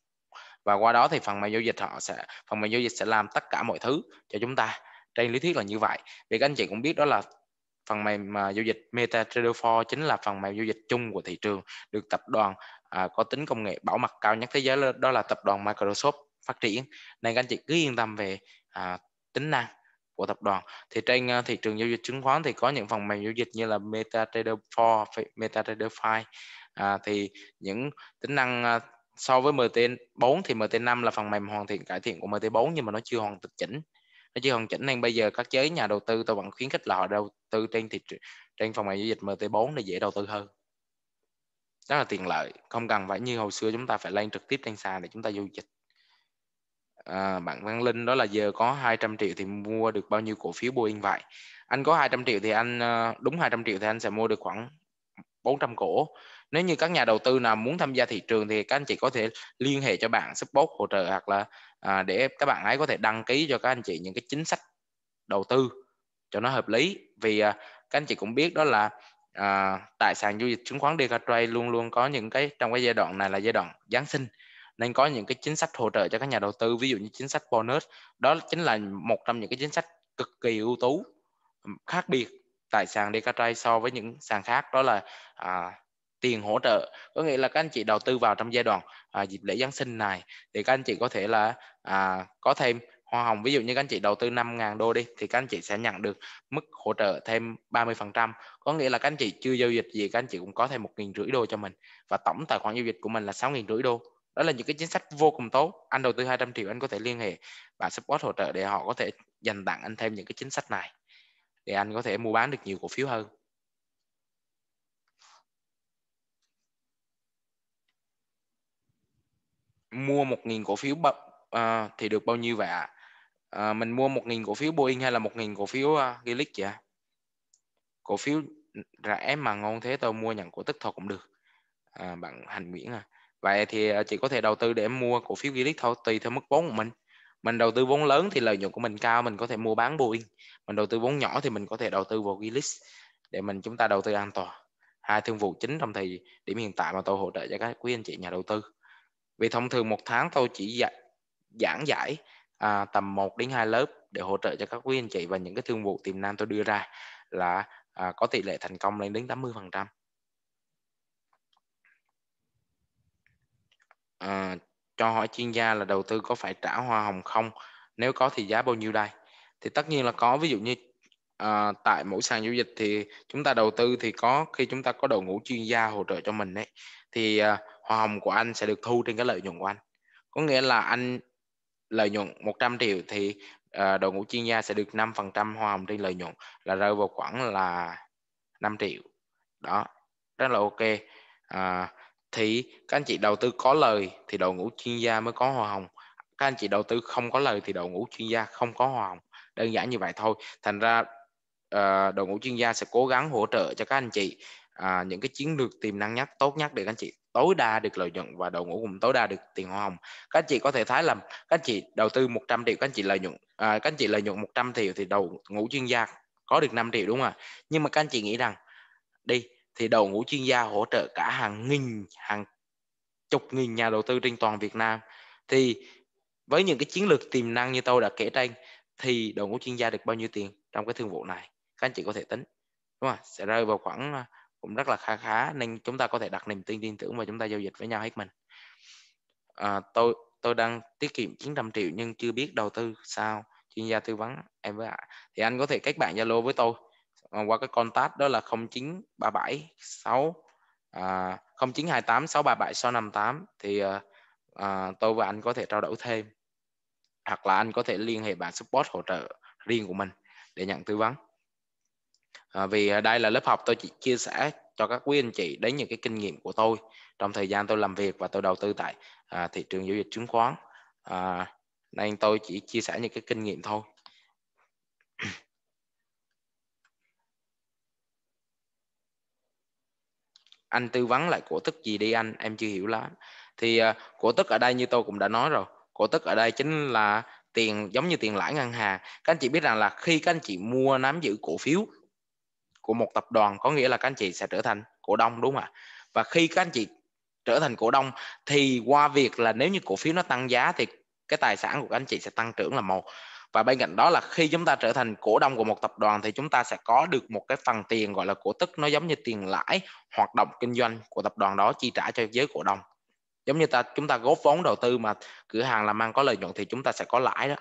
và qua đó thì phần mềm giao dịch họ sẽ phần mềm giao dịch sẽ làm tất cả mọi thứ cho chúng ta trên lý thuyết là như vậy vì các anh chị cũng biết đó là phần mềm mà giao dịch MetaTrader 4 chính là phần mềm giao dịch chung của thị trường được tập đoàn à, có tính công nghệ bảo mật cao nhất thế giới đó là tập đoàn Microsoft phát triển nên các anh chị cứ yên tâm về à, tính năng của tập đoàn thì trên à, thị trường giao dịch chứng khoán thì có những phần mềm giao dịch như là MetaTrader 4, MetaTrader 5 à, thì những tính năng à, so với MT4 thì MT5 là phần mềm hoàn thiện cải thiện của MT4 nhưng mà nó chưa hoàn chỉnh nó chưa hoàn chỉnh nên bây giờ các chế nhà đầu tư tôi vẫn khuyến khích là họ đầu tư trên thị trường trên phần mềm giao dịch MT4 để dễ đầu tư hơn rất là tiện lợi không cần phải như hồi xưa chúng ta phải lên trực tiếp trên sàn để chúng ta giao dịch à, bạn Văn Linh đó là giờ có 200 triệu thì mua được bao nhiêu cổ phiếu Boeing vậy anh có 200 triệu thì anh ờ, đúng 200 triệu thì anh sẽ mua được khoảng 400 cổ nếu như các nhà đầu tư nào muốn tham gia thị trường thì các anh chị có thể liên hệ cho bạn support hỗ trợ hoặc là à, để các bạn ấy có thể đăng ký cho các anh chị những cái chính sách đầu tư cho nó hợp lý vì à, các anh chị cũng biết đó là à, tại sàn giao dịch chứng khoán Decatrade luôn luôn có những cái trong cái giai đoạn này là giai đoạn Giáng sinh nên có những cái chính sách hỗ trợ cho các nhà đầu tư ví dụ như chính sách bonus đó chính là một trong những cái chính sách cực kỳ ưu tú khác biệt tại sàn Decatrade so với những sàn khác đó là à, tiền hỗ trợ có nghĩa là các anh chị đầu tư vào trong giai đoạn à, dịp lễ Giáng sinh này thì các anh chị có thể là à, có thêm hoa hồng ví dụ như các anh chị đầu tư 5.000 đô đi thì các anh chị sẽ nhận được mức hỗ trợ thêm 30% có nghĩa là các anh chị chưa giao dịch gì các anh chị cũng có thêm 1.000 rưỡi đô cho mình và tổng tài khoản giao dịch của mình là 6.000 rưỡi đô đó là những cái chính sách vô cùng tốt anh đầu tư 200 triệu anh có thể liên hệ bạn support hỗ trợ để họ có thể dành tặng anh thêm những cái chính sách này để anh có thể mua bán được nhiều cổ phiếu hơn mua 1.000 cổ phiếu uh, thì được bao nhiêu vậy ạ? Uh, mình mua 1.000 cổ phiếu Boeing hay là 1.000 cổ phiếu uh, à, Gillick vậy? Cổ phiếu rẻ mà ngon thế tôi mua nhận cổ tức thôi cũng được. À, bạn Hành Nguyễn à. Vậy thì chỉ có thể đầu tư để mua cổ phiếu Gillick thôi tùy theo mức vốn của mình. Mình đầu tư vốn lớn thì lợi nhuận của mình cao mình có thể mua bán Boeing. Mình đầu tư vốn nhỏ thì mình có thể đầu tư vào Gillick để mình chúng ta đầu tư an toàn hai thương vụ chính trong thời điểm hiện tại mà tôi hỗ trợ cho các quý anh chị nhà đầu tư vì thông thường một tháng tôi chỉ dạy, giảng giải à, tầm 1 đến 2 lớp để hỗ trợ cho các quý anh chị và những cái thương vụ tiềm năng tôi đưa ra là à, có tỷ lệ thành công lên đến 80 phần trăm à, cho hỏi chuyên gia là đầu tư có phải trả hoa hồng không nếu có thì giá bao nhiêu đây thì tất nhiên là có ví dụ như à, tại mỗi sàn giao dịch thì chúng ta đầu tư thì có khi chúng ta có đội ngũ chuyên gia hỗ trợ cho mình đấy thì à, hoa hồng của anh sẽ được thu trên cái lợi nhuận của anh có nghĩa là anh lợi nhuận 100 triệu thì uh, đội ngũ chuyên gia sẽ được 5% hoa hồng trên lợi nhuận là rơi vào khoảng là 5 triệu đó rất là ok à, thì các anh chị đầu tư có lời thì đội ngũ chuyên gia mới có hoa hồng các anh chị đầu tư không có lời thì đội ngũ chuyên gia không có hoa hồng đơn giản như vậy thôi thành ra uh, đội ngũ chuyên gia sẽ cố gắng hỗ trợ cho các anh chị uh, những cái chiến lược tiềm năng nhất tốt nhất để các anh chị tối đa được lợi nhuận và đội ngũ cũng tối đa được tiền hoa hồng các anh chị có thể thấy là các anh chị đầu tư 100 triệu các anh chị lợi nhuận à, các anh chị lợi nhuận 100 triệu thì đầu ngũ chuyên gia có được 5 triệu đúng không ạ nhưng mà các anh chị nghĩ rằng đi thì đầu ngũ chuyên gia hỗ trợ cả hàng nghìn hàng chục nghìn nhà đầu tư trên toàn Việt Nam thì với những cái chiến lược tiềm năng như tôi đã kể trên thì đội ngũ chuyên gia được bao nhiêu tiền trong cái thương vụ này các anh chị có thể tính đúng không sẽ rơi vào khoảng à, cũng rất là khá khá nên chúng ta có thể đặt niềm tin tin tưởng và chúng ta giao dịch với nhau hết mình à, tôi tôi đang tiết kiệm 900 triệu nhưng chưa biết đầu tư sao chuyên gia tư vấn em với ạ thì anh có thể kết bạn zalo với tôi ờ, qua cái contact đó là 0937 6 à, 0928 637 658 thì à, tôi và anh có thể trao đổi thêm hoặc là anh có thể liên hệ bạn support hỗ trợ riêng của mình để nhận tư vấn À, vì à, đây là lớp học tôi chỉ chia sẻ cho các quý anh chị đến những cái kinh nghiệm của tôi trong thời gian tôi làm việc và tôi đầu tư tại à, thị trường giao dịch chứng khoán à, nên tôi chỉ chia sẻ những cái kinh nghiệm thôi *clears throat* anh tư vấn lại cổ tức gì đi anh em chưa hiểu lắm thì uh, cổ tức ở đây như tôi cũng đã nói rồi cổ tức ở đây chính là tiền giống như tiền lãi ngân hàng các anh chị biết rằng là khi các anh chị mua nắm giữ cổ phiếu của một tập đoàn có nghĩa là các anh chị sẽ trở thành cổ đông đúng không ạ và khi các anh chị trở thành cổ đông thì qua việc là nếu như cổ phiếu nó tăng giá thì cái tài sản của các anh chị sẽ tăng trưởng là một và bên cạnh đó là khi chúng ta trở thành cổ đông của một tập đoàn thì chúng ta sẽ có được một cái phần tiền gọi là cổ tức nó giống như tiền lãi hoạt động kinh doanh của tập đoàn đó chi trả cho giới cổ đông giống như ta chúng ta góp vốn đầu tư mà cửa hàng làm ăn có lợi nhuận thì chúng ta sẽ có lãi đó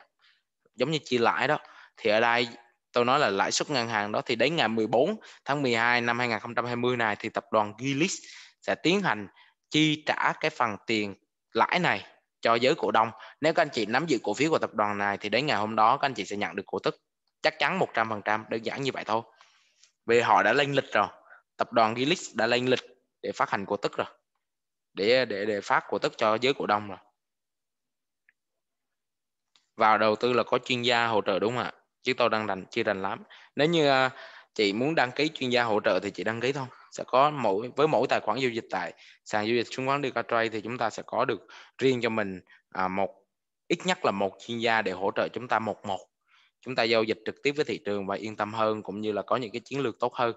giống như chi lãi đó thì ở đây tôi nói là lãi suất ngân hàng đó thì đến ngày 14 tháng 12 năm 2020 này thì tập đoàn Gilis sẽ tiến hành chi trả cái phần tiền lãi này cho giới cổ đông. Nếu các anh chị nắm giữ cổ phiếu của tập đoàn này thì đến ngày hôm đó các anh chị sẽ nhận được cổ tức chắc chắn 100%, đơn giản như vậy thôi. Vì họ đã lên lịch rồi, tập đoàn Gilis đã lên lịch để phát hành cổ tức rồi. Để để để phát cổ tức cho giới cổ đông rồi. Vào đầu tư là có chuyên gia hỗ trợ đúng không ạ? chứ tôi đang đành chưa đành lắm nếu như à, chị muốn đăng ký chuyên gia hỗ trợ thì chị đăng ký thôi sẽ có mỗi với mỗi tài khoản giao dịch tại sàn giao dịch chứng khoán Decatrade thì chúng ta sẽ có được riêng cho mình à, một ít nhất là một chuyên gia để hỗ trợ chúng ta một một chúng ta giao dịch trực tiếp với thị trường và yên tâm hơn cũng như là có những cái chiến lược tốt hơn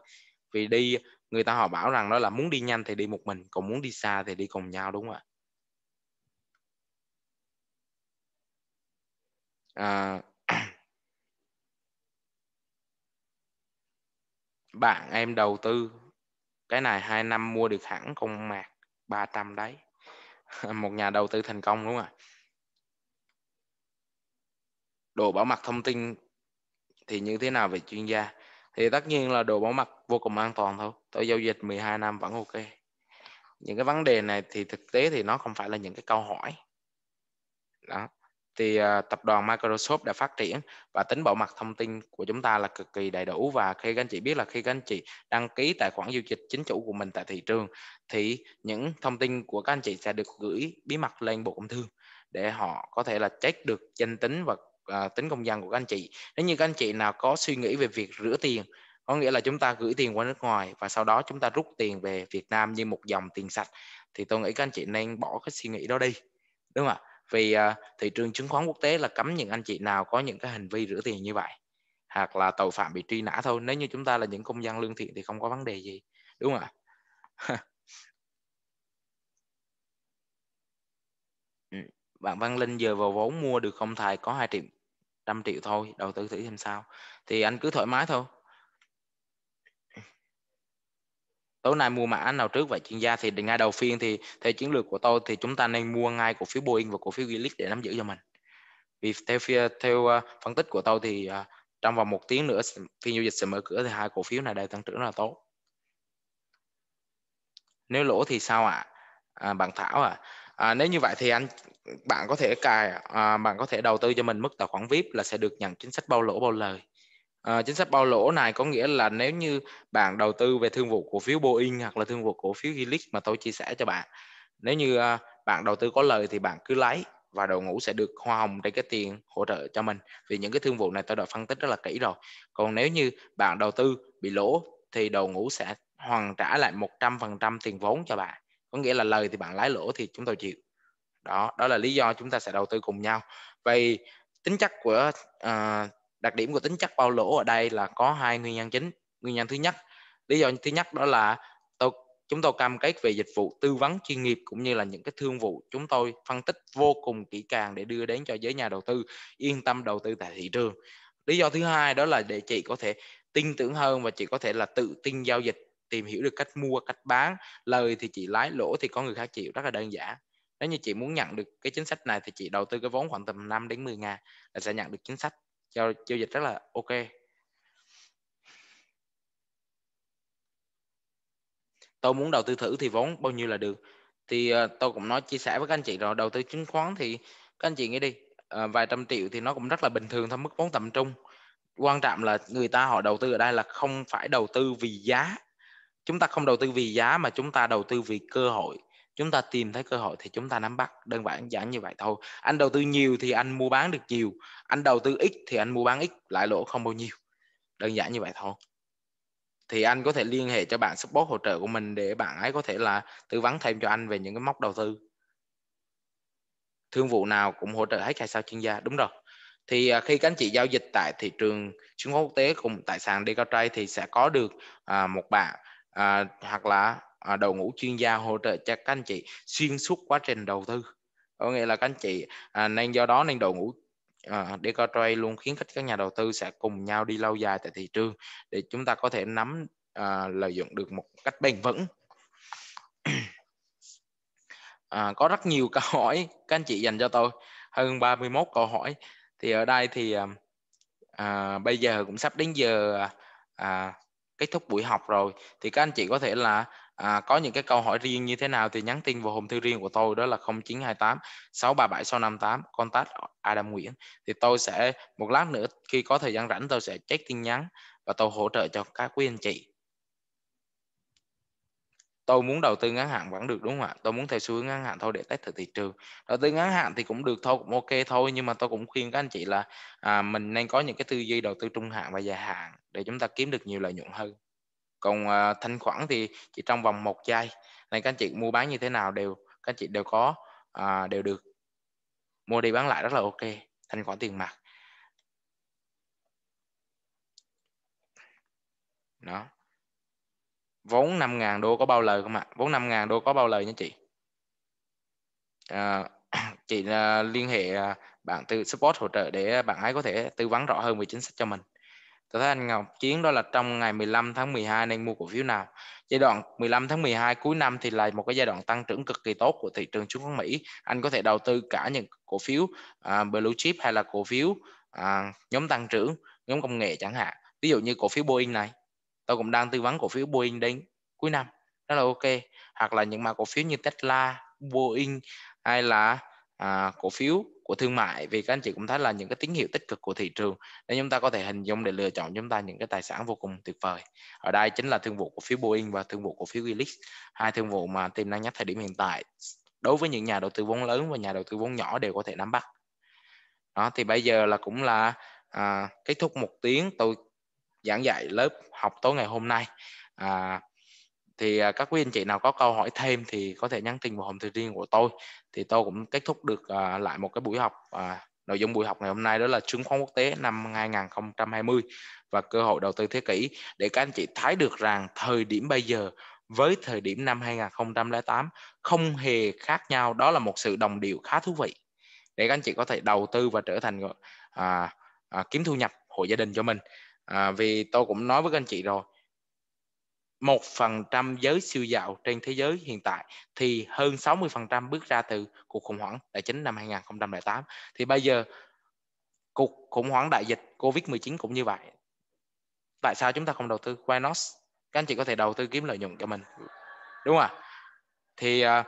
vì đi người ta họ bảo rằng đó là muốn đi nhanh thì đi một mình còn muốn đi xa thì đi cùng nhau đúng không ạ à, bạn em đầu tư cái này hai năm mua được hẳn con mạc 300 đấy *laughs* một nhà đầu tư thành công đúng không ạ độ bảo mật thông tin thì như thế nào về chuyên gia thì tất nhiên là độ bảo mật vô cùng an toàn thôi tôi giao dịch 12 năm vẫn ok những cái vấn đề này thì thực tế thì nó không phải là những cái câu hỏi đó thì à, tập đoàn Microsoft đã phát triển và tính bảo mật thông tin của chúng ta là cực kỳ đầy đủ và khi các anh chị biết là khi các anh chị đăng ký tài khoản giao dịch chính chủ của mình tại thị trường thì những thông tin của các anh chị sẽ được gửi bí mật lên Bộ Công Thương để họ có thể là check được danh tính và uh, tính công dân của các anh chị. Nếu như các anh chị nào có suy nghĩ về việc rửa tiền có nghĩa là chúng ta gửi tiền qua nước ngoài và sau đó chúng ta rút tiền về Việt Nam như một dòng tiền sạch thì tôi nghĩ các anh chị nên bỏ cái suy nghĩ đó đi đúng không ạ vì uh, thị trường chứng khoán quốc tế là cấm những anh chị nào có những cái hành vi rửa tiền như vậy hoặc là tội phạm bị truy nã thôi nếu như chúng ta là những công dân lương thiện thì không có vấn đề gì đúng không ạ *laughs* ừ, bạn Văn Linh giờ vào vốn mua được không thầy có 2 triệu trăm triệu thôi đầu tư thử xem sao thì anh cứ thoải mái thôi tối nay mua mã nào trước vậy chuyên gia thì ngay đầu phiên thì theo chiến lược của tôi thì chúng ta nên mua ngay cổ phiếu Boeing và cổ phiếu Gilead để nắm giữ cho mình vì theo theo ờ, phân tích của tôi thì ờ, trong vòng một tiếng nữa phiên giao dịch sẽ mở cửa thì hai cổ phiếu này đều tăng trưởng rất là tốt nếu lỗ thì sao ạ à? à, bạn Thảo à À, nếu như vậy thì anh bạn có thể cài à, bạn có thể đầu tư cho mình mức tài khoản VIP là sẽ được nhận chính sách bao lỗ bao lời À, chính sách bao lỗ này có nghĩa là nếu như bạn đầu tư về thương vụ cổ phiếu Boeing hoặc là thương vụ cổ phiếu Helix mà tôi chia sẻ cho bạn nếu như à, bạn đầu tư có lời thì bạn cứ lấy và đội ngũ sẽ được hoa hồng trên cái tiền hỗ trợ cho mình vì những cái thương vụ này tôi đã phân tích rất là kỹ rồi còn nếu như bạn đầu tư bị lỗ thì đội ngũ sẽ hoàn trả lại 100% tiền vốn cho bạn có nghĩa là lời thì bạn lái lỗ thì chúng tôi chịu đó đó là lý do chúng ta sẽ đầu tư cùng nhau vậy tính chất của uh, đặc điểm của tính chất bao lỗ ở đây là có hai nguyên nhân chính nguyên nhân thứ nhất lý do thứ nhất đó là tôi chúng tôi cam kết về dịch vụ tư vấn chuyên nghiệp cũng như là những cái thương vụ chúng tôi phân tích vô cùng kỹ càng để đưa đến cho giới nhà đầu tư yên tâm đầu tư tại thị trường lý do thứ hai đó là để chị có thể tin tưởng hơn và chị có thể là tự tin giao dịch tìm hiểu được cách mua cách bán lời thì chị lái lỗ thì có người khác chịu rất là đơn giản nếu như chị muốn nhận được cái chính sách này thì chị đầu tư cái vốn khoảng tầm 5 đến 10 ngàn là sẽ nhận được chính sách giao giao dịch rất là ok tôi muốn đầu tư thử thì vốn bao nhiêu là được thì uh, tôi cũng nói chia sẻ với các anh chị rồi đầu tư chứng khoán thì các anh chị nghĩ đi uh, vài trăm triệu thì nó cũng rất là bình thường thôi mức vốn tầm trung quan trọng là người ta họ đầu tư ở đây là không phải đầu tư vì giá chúng ta không đầu tư vì giá mà chúng ta đầu tư vì cơ hội chúng ta tìm thấy cơ hội thì chúng ta nắm bắt đơn giản giản như vậy thôi anh đầu tư nhiều thì anh mua bán được nhiều anh đầu tư ít thì anh mua bán ít lại lỗ không bao nhiêu đơn giản như vậy thôi thì anh có thể liên hệ cho bạn support hỗ trợ của mình để bạn ấy có thể là tư vấn thêm cho anh về những cái mốc đầu tư thương vụ nào cũng hỗ trợ hết hay sao chuyên gia đúng rồi thì à, khi các anh chị giao dịch tại thị trường chứng khoán quốc tế cùng tại sàn trai thì sẽ có được à, một bạn à, hoặc là à, đội ngũ chuyên gia hỗ trợ cho các anh chị xuyên suốt quá trình đầu tư có nghĩa là các anh chị à, nên do đó nên đội ngũ à, Decotrade luôn khiến khích các nhà đầu tư sẽ cùng nhau đi lâu dài tại thị trường để chúng ta có thể nắm à, lợi dụng được một cách bền vững *clears throat* à, có rất nhiều câu hỏi các anh chị dành cho tôi hơn 31 câu hỏi thì ở đây thì à, à bây giờ cũng sắp đến giờ à, à, kết thúc buổi học rồi thì các anh chị có thể là à, có những cái câu hỏi riêng như thế nào thì nhắn tin vào hộp thư riêng của tôi đó là 0928 637 658 contact Adam Nguyễn thì tôi sẽ một lát nữa khi có thời gian rảnh tôi sẽ check tin nhắn và tôi hỗ trợ cho các quý anh chị tôi muốn đầu tư ngắn hạn vẫn được đúng không ạ tôi muốn theo xu hướng ngắn hạn thôi để test thử thị trường đầu tư ngắn hạn thì cũng được thôi cũng ok thôi nhưng mà tôi cũng khuyên các anh chị là à, mình nên có những cái tư duy đầu tư trung hạn và dài hạn để chúng ta kiếm được nhiều lợi nhuận hơn còn uh, thanh khoản thì chỉ trong vòng một giây nên các anh chị mua bán như thế nào đều các anh chị đều có uh, đều được mua đi bán lại rất là ok thanh khoản tiền mặt đó vốn 5.000 đô có bao lời không ạ vốn 5.000 đô có bao lời nha chị à, *clears throat* chị uh, liên hệ uh, bạn tư support hỗ trợ để bạn ấy có thể tư vấn rõ hơn về chính sách cho mình tôi thấy anh Ngọc Chiến đó là trong ngày 15 tháng 12 nên mua cổ phiếu nào giai đoạn 15 tháng 12 cuối năm thì là một cái giai đoạn tăng trưởng cực kỳ tốt của thị trường chứng khoán Mỹ anh có thể đầu tư cả những cổ phiếu uh, blue chip hay là cổ phiếu uh, nhóm tăng trưởng nhóm công nghệ chẳng hạn ví dụ như cổ phiếu Boeing này tôi cũng đang tư vấn cổ phiếu Boeing đến cuối năm đó là ok hoặc là những mà cổ phiếu như Tesla Boeing hay là uh, cổ phiếu của thương mại vì các anh chị cũng thấy là những cái tín hiệu tích cực của thị trường để chúng ta có thể hình dung để lựa chọn chúng ta những cái tài sản vô cùng tuyệt vời ở đây chính là thương vụ của phiếu Boeing và thương vụ của phiếu Willis hai thương vụ mà tiềm năng nhất thời điểm hiện tại đối với những nhà đầu tư vốn lớn và nhà đầu tư vốn nhỏ đều có thể nắm bắt đó thì bây giờ là cũng là à, kết thúc một tiếng tôi giảng dạy lớp học tối ngày hôm nay à, thì à, các quý anh chị nào có câu hỏi thêm thì có thể nhắn tin vào hòm thư riêng của tôi thì tôi cũng kết thúc được à, lại một cái buổi học à, nội dung buổi học ngày hôm nay đó là chứng khoán quốc tế năm 2020 và cơ hội đầu tư thế kỷ để các anh chị thấy được rằng thời điểm bây giờ với thời điểm năm 2008 không hề khác nhau đó là một sự đồng điệu khá thú vị để các anh chị có thể đầu tư và trở thành à, à, kiếm thu nhập hộ gia đình cho mình à, vì tôi cũng nói với các anh chị rồi một phần trăm giới siêu giàu trên thế giới hiện tại thì hơn 60% bước ra từ cuộc khủng hoảng đại chính năm 2008 thì bây giờ cuộc khủng hoảng đại dịch Covid-19 cũng như vậy tại sao chúng ta không đầu tư why not các anh chị có thể đầu tư kiếm lợi nhuận cho mình đúng không ạ thì à,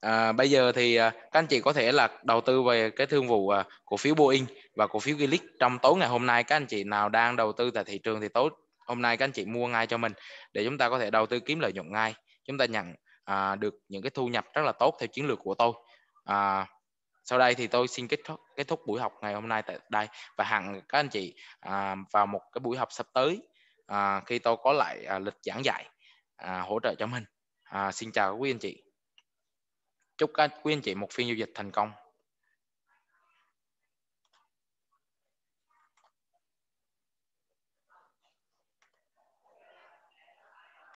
à, bây giờ thì à, các anh chị có thể là đầu tư về cái thương vụ à, cổ phiếu Boeing và cổ phiếu Gillick trong tối ngày hôm nay các anh chị nào đang đầu tư tại thị trường thì tối hôm nay các anh chị mua ngay cho mình để chúng ta có thể đầu tư kiếm lợi nhuận ngay chúng ta nhận à, được những cái thu nhập rất là tốt theo chiến lược của tôi à, sau đây thì tôi xin kết thúc kết thúc buổi học ngày hôm nay tại đây và hẹn các anh chị à, vào một cái buổi học sắp tới à, khi tôi có lại à, lịch giảng dạy à, hỗ trợ cho mình à, xin chào quý anh chị chúc các quý anh chị một phiên giao dịch thành công